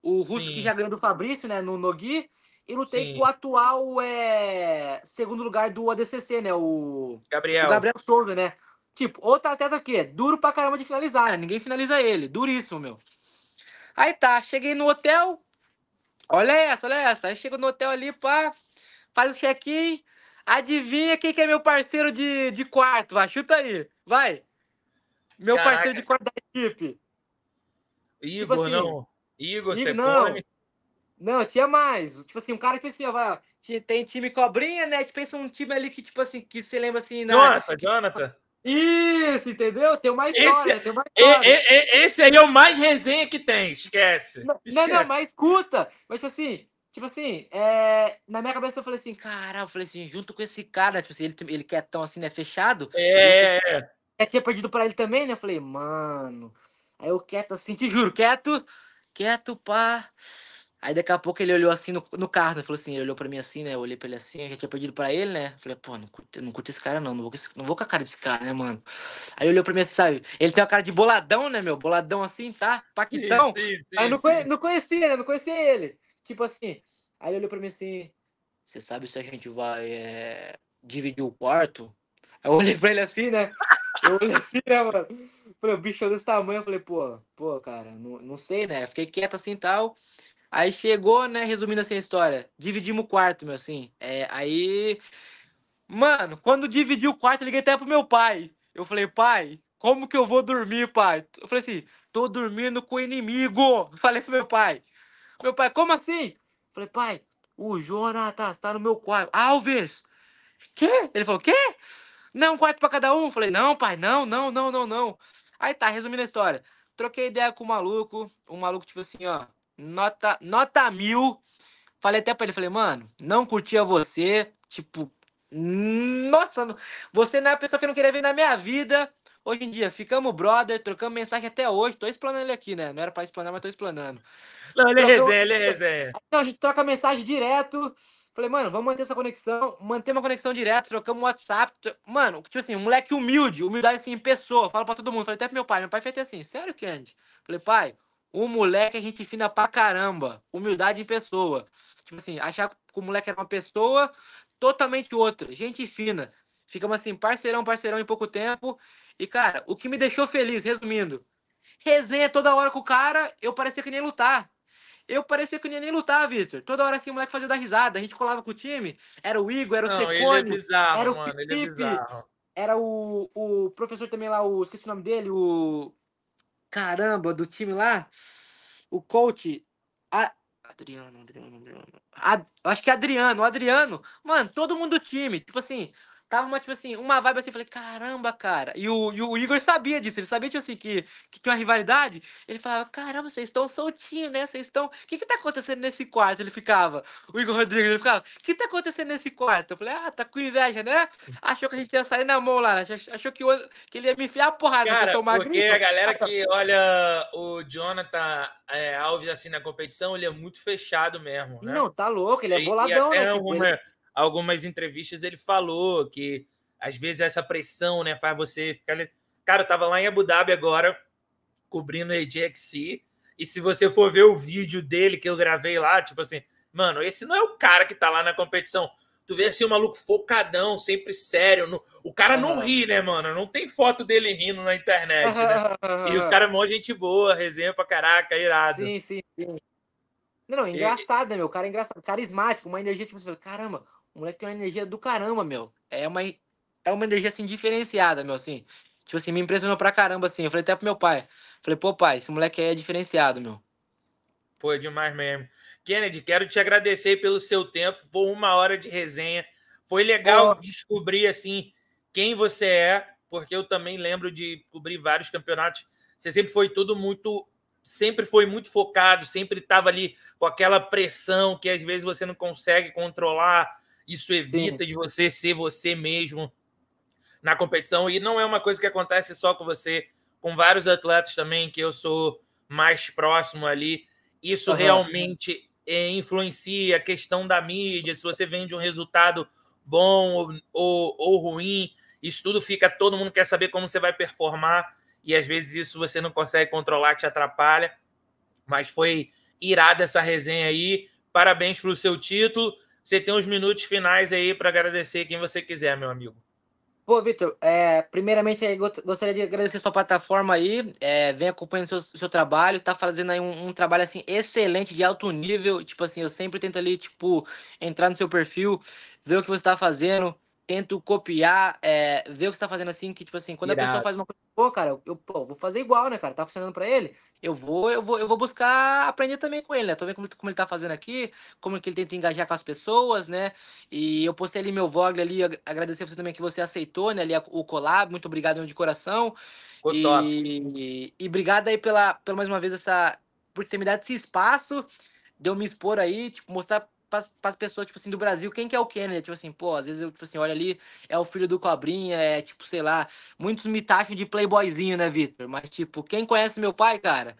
o russo Sim. que já ganhou do Fabrício, né, no Nogi, e lutei Sim. com o atual é, segundo lugar do ADCC, né, o Gabriel, o Gabriel Souza, né. Tipo, outro atleta que é duro pra caramba de finalizar, né? Ninguém finaliza ele, duríssimo, meu. Aí tá, cheguei no hotel, Olha essa, olha essa. Aí chega no hotel ali, pá, faz o check-in. Adivinha quem que é meu parceiro de, de quarto? Vai, chuta aí. Vai. Meu Caraca. parceiro de quarto da equipe. Tipo Igor, tipo assim, não. Igor, é Igor não. Não, tinha mais. Tipo assim, um cara tipo assim, tem time cobrinha, né? Tipo, pensa um time ali que, tipo assim, que você lembra assim. Na... Né? Jonathan, que, Jonathan. Isso, entendeu? Tem uma história, esse, tem uma é, história. E, é, e, é, esse aí é o mais resenha que tem, esquece. Não, esquece. não, não mas escuta. Mas, tipo assim, tipo assim, é, na minha cabeça eu falei assim, caralho, eu falei assim, junto com esse cara, tipo assim, ele, ele quer tão assim, né, fechado. É. Ele, eu tinha perdido pra ele também, né? Eu falei, mano. Aí eu quieto assim, te juro, quieto, quieto, pá. Pra... Aí daqui a pouco ele olhou assim no, no carro, né? Falou assim, ele olhou pra mim assim, né? Eu olhei pra ele assim, eu já tinha pedido pra ele, né? Falei, pô, não curto, não curto esse cara não, não vou, não vou com a cara desse cara, né, mano? Aí olhou pra mim assim, sabe? Ele tem uma cara de boladão, né, meu? Boladão assim, tá? Paquitão. Sim, sim, sim, aí eu não, conhe, não conhecia, né? Não conhecia ele. Tipo assim, aí ele olhou pra mim assim, você sabe se a gente vai é, dividir o quarto? Aí eu olhei pra ele assim, né? Eu olhei assim, né, mano? Falei, o bicho é desse tamanho, eu falei, pô, pô, cara, não, não sei, né? Fiquei quieto assim e tal. Aí chegou, né? Resumindo assim a história. Dividimos o quarto, meu, assim. É, aí. Mano, quando dividi o quarto, liguei até pro meu pai. Eu falei, pai, como que eu vou dormir, pai? Eu falei assim, tô dormindo com o inimigo. Falei pro meu pai. Meu pai, como assim? Eu falei, pai, o Jonathan tá, tá no meu quarto. Alves! Quê? Ele falou, quê? Não, um quarto pra cada um. Eu falei, não, pai, não, não, não, não, não. Aí tá, resumindo a história. Troquei ideia com o maluco. O maluco, tipo assim, ó nota, nota mil. Falei até pra ele, falei, mano, não curtia você. Tipo, nossa, você não é a pessoa que não queria ver na minha vida. Hoje em dia, ficamos brother, trocamos mensagem até hoje. Tô explanando ele aqui, né? Não era pra explanar, mas tô explanando. Não, ele é resenha, ele é resenha. Então, a gente troca mensagem direto. Falei, mano, vamos manter essa conexão, manter uma conexão direta, trocamos WhatsApp. Mano, tipo assim, um moleque humilde, humildade assim, em pessoa. Fala pra todo mundo. Falei até pro meu pai. Meu pai fez assim, sério, Candy? Falei, pai, o moleque a é gente fina pra caramba. Humildade em pessoa. Tipo assim, achar que o moleque era uma pessoa totalmente outra. Gente fina. Ficamos assim, parceirão, parceirão em pouco tempo. E, cara, o que me deixou feliz, resumindo. Resenha toda hora com o cara, eu parecia que nem lutar. Eu parecia que eu não ia nem lutar, Victor Toda hora assim, o moleque fazia da risada. A gente colava com o time. Era o Igor, era o é Secone, é era o mano, é Felipe, é era o, o professor também lá, o, esqueci o nome dele, o caramba do time lá, o coach. A... Adriano, Adriano, Adriano. Ad... Acho que é Adriano, Adriano. Mano, todo mundo do time. Tipo assim, Tava uma, tipo assim, uma vibe assim, falei, caramba, cara. E o, e o Igor sabia disso, ele sabia, tipo assim, que, que tinha uma rivalidade. Ele falava, caramba, vocês estão soltinhos, né? Vocês estão. O que que tá acontecendo nesse quarto? Ele ficava, o Igor Rodrigues, ele ficava, o que tá acontecendo nesse quarto? Eu falei, ah, tá com inveja, né? Achou que a gente ia sair na mão lá, né? achou que, o, que ele ia me enfiar a porrada. Cara, porque a galera que olha o Jonathan é, Alves assim na competição, ele é muito fechado mesmo, né? Não, tá louco, ele é boladão, e, e né? Tipo, ele algumas entrevistas ele falou que às vezes essa pressão, né, faz você ficar. Cara, eu tava lá em Abu Dhabi agora, cobrindo a AJXC, e se você for ver o vídeo dele que eu gravei lá, tipo assim, mano, esse não é o cara que tá lá na competição. Tu vê assim o maluco focadão, sempre sério. No... O cara não uhum. ri, né, mano? Não tem foto dele rindo na internet, né? E o cara é mó gente boa, resenha pra caraca, é irado. Sim, sim, sim. Não, não, engraçado, e... né, meu? O cara é engraçado, carismático, uma energia, tipo, caramba, o moleque tem uma energia do caramba, meu. É uma, é uma energia, assim, diferenciada, meu, assim. Tipo assim, me impressionou pra caramba, assim. Eu falei até pro meu pai. Falei, pô, pai, esse moleque aí é diferenciado, meu. Pô, é demais mesmo. Kennedy, quero te agradecer pelo seu tempo, por uma hora de resenha. Foi legal pô. descobrir, assim, quem você é, porque eu também lembro de cobrir vários campeonatos. Você sempre foi tudo muito sempre foi muito focado, sempre estava ali com aquela pressão que às vezes você não consegue controlar, isso evita Sim. de você ser você mesmo na competição. E não é uma coisa que acontece só com você, com vários atletas também, que eu sou mais próximo ali. Isso uhum. realmente é, influencia a questão da mídia, se você vende um resultado bom ou, ou, ou ruim. Isso tudo fica, todo mundo quer saber como você vai performar. E às vezes isso você não consegue controlar, te atrapalha. Mas foi irada essa resenha aí. Parabéns pelo seu título. Você tem uns minutos finais aí para agradecer quem você quiser, meu amigo. Pô, Vitor, é, primeiramente gostaria de agradecer sua plataforma aí, é, vem acompanhando seu, seu trabalho, tá fazendo aí um, um, trabalho assim excelente, de alto nível, tipo assim, eu sempre tento ali, tipo, entrar no seu perfil, ver o que você tá fazendo, tento copiar, é, ver o que você tá fazendo assim, que tipo assim, quando Irado. a pessoa faz uma coisa pô, cara, eu pô, vou fazer igual, né, cara? Tá funcionando para ele? Eu vou, eu vou, eu vou buscar aprender também com ele, né? Tô vendo como, como ele tá fazendo aqui, como que ele tenta engajar com as pessoas, né? E eu postei ali meu vlog ali, agradecer você também que você aceitou, né, ali o collab, muito obrigado de coração. e, e, e obrigado aí pela, pela mais uma vez essa por ter me dado esse espaço, de eu me expor aí, tipo, mostrar para as pessoas, tipo assim, do Brasil, quem que é o Kennedy? Né? Tipo assim, pô, às vezes eu, tipo assim, olha ali, é o filho do Cobrinha, é tipo, sei lá, muitos me taxam de playboyzinho, né, Vitor? Mas, tipo, quem conhece meu pai, cara,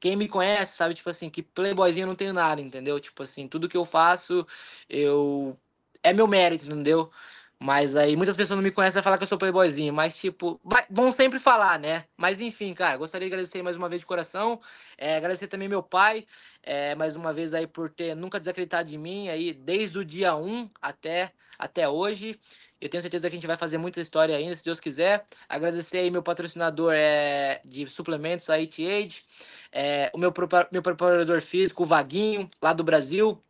quem me conhece, sabe, tipo assim, que playboyzinho eu não tenho nada, entendeu? Tipo assim, tudo que eu faço, eu. É meu mérito, entendeu? Mas aí muitas pessoas não me conhecem a falar que eu sou playboyzinho, mas tipo, vai, vão sempre falar, né? Mas enfim, cara, gostaria de agradecer mais uma vez de coração, é, agradecer também meu pai, é, mais uma vez aí por ter nunca desacreditado de mim aí desde o dia 1 até, até hoje. Eu tenho certeza que a gente vai fazer muita história ainda, se Deus quiser. Agradecer aí meu patrocinador é, de suplementos, a 8 Aid, é, o meu, meu preparador físico, o Vaguinho, lá do Brasil,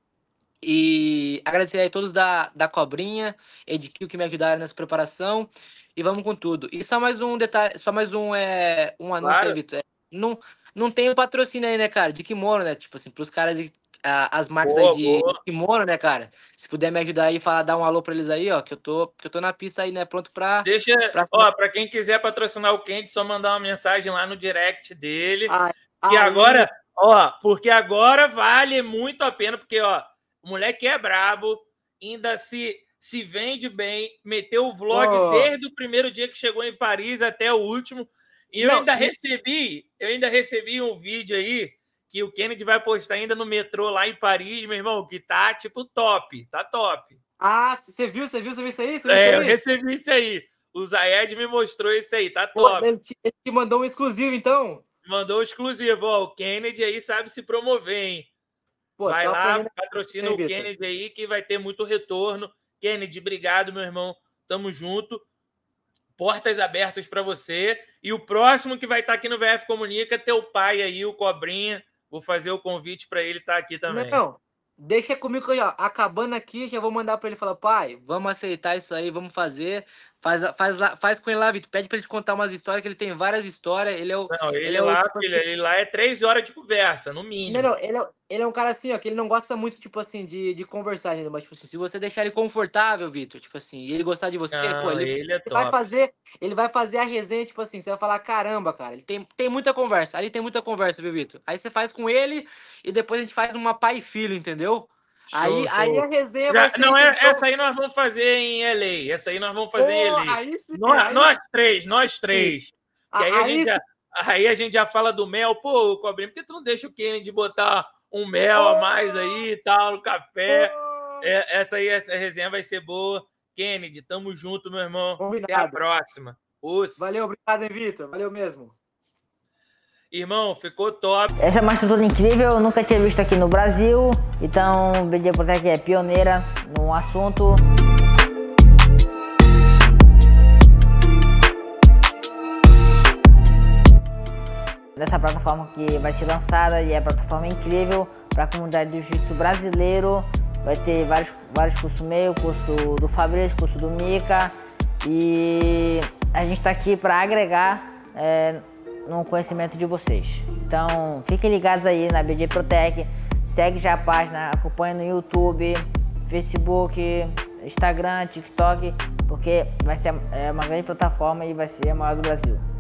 e agradecer a todos da, da Cobrinha, Edkil, que me ajudaram nessa preparação. E vamos com tudo. E só mais um detalhe, só mais um, é, um anúncio, claro. Vitor? É, não, não tem o um patrocínio aí, né, cara? De kimono, né? Tipo assim, pros caras, a, as marcas boa, aí de, de, kimono, né, cara? Se puder me ajudar aí falar, dar um alô pra eles aí, ó, que eu tô, que eu tô na pista aí, né, pronto pra... Deixa, pra... ó, pra quem quiser patrocinar o Candy, só mandar uma mensagem lá no direct dele. Ah, e aí... Ah, agora, ó, porque agora vale muito a pena, porque, ó, o moleque é brabo, ainda se se vende bem, meteu o vlog oh. desde o primeiro dia que chegou em Paris até o último. E Não. eu ainda recebi, eu ainda recebi um vídeo aí que o Kennedy vai postar ainda no metrô lá em Paris, meu irmão, que tá tipo top, tá top. Ah, você viu, você viu, você viu isso aí? Viu é, isso aí? eu recebi isso aí. O Zaed me mostrou isso aí, tá top. Pô, ele, te, ele te mandou um exclusivo, então? Mandou um exclusivo, ó. O Kennedy aí sabe se promover, hein? Pô, vai tá lá, patrocina o Kennedy aí, que vai ter muito retorno. Kennedy, obrigado, meu irmão. Tamo junto. Portas abertas para você. E o próximo que vai estar tá aqui no VF Comunica, teu pai aí, o Cobrinha. Vou fazer o convite para ele estar tá aqui também. Não, deixa comigo ó. Acabando aqui, já vou mandar para ele falar, pai, vamos aceitar isso aí, vamos fazer. Faz, faz, faz com ele lá, Vitor. Pede para ele te contar umas histórias, que ele tem várias histórias. Ele é o. Não, ele, ele é lá, tipo, filho, assim... ele lá é três horas de conversa, no mínimo. Não, não, ele, é, ele é um cara assim, ó, que ele não gosta muito, tipo assim, de, de conversar ainda. Mas, tipo assim, se você deixar ele confortável, Vitor, tipo assim, e ele gostar de você, não, pô, ele, ele, é ele vai fazer. Ele vai fazer a resenha, tipo assim, você vai falar, caramba, cara, ele tem, tem muita conversa. Ali tem muita conversa, viu, Vitor? Aí você faz com ele e depois a gente faz uma pai e filho, entendeu? Show, aí, show. aí a resenha Já, Não, é, então... essa aí nós vamos fazer em LA. Essa aí nós vamos fazer Pô, em LA. Sim, nós, aí... nós, três, nós três. E aí, aí, a gente já, aí a gente já fala do mel. Pô, Cobrinho, por que tu não deixa o Kennedy botar um mel a mais aí e tal, no café? É, essa aí, essa resenha vai ser boa. Kennedy, tamo junto, meu irmão. Combinado. Até a próxima. Os... Valeu, obrigado, hein, Vitor. Valeu mesmo. Irmão, ficou top. Essa é uma estrutura incrível, eu nunca tinha visto aqui no Brasil. Então, BD Protec é pioneira no assunto. Nessa plataforma que vai ser lançada e é uma plataforma incrível para a comunidade do jiu-jitsu brasileiro. Vai ter vários, vários cursos meio, curso do, do Fabrício, curso do Mika E a gente está aqui para agregar. É, no conhecimento de vocês. Então, fiquem ligados aí na BD Protec, segue já a página, acompanha no YouTube, Facebook, Instagram, TikTok, porque vai ser é uma grande plataforma e vai ser a maior do Brasil.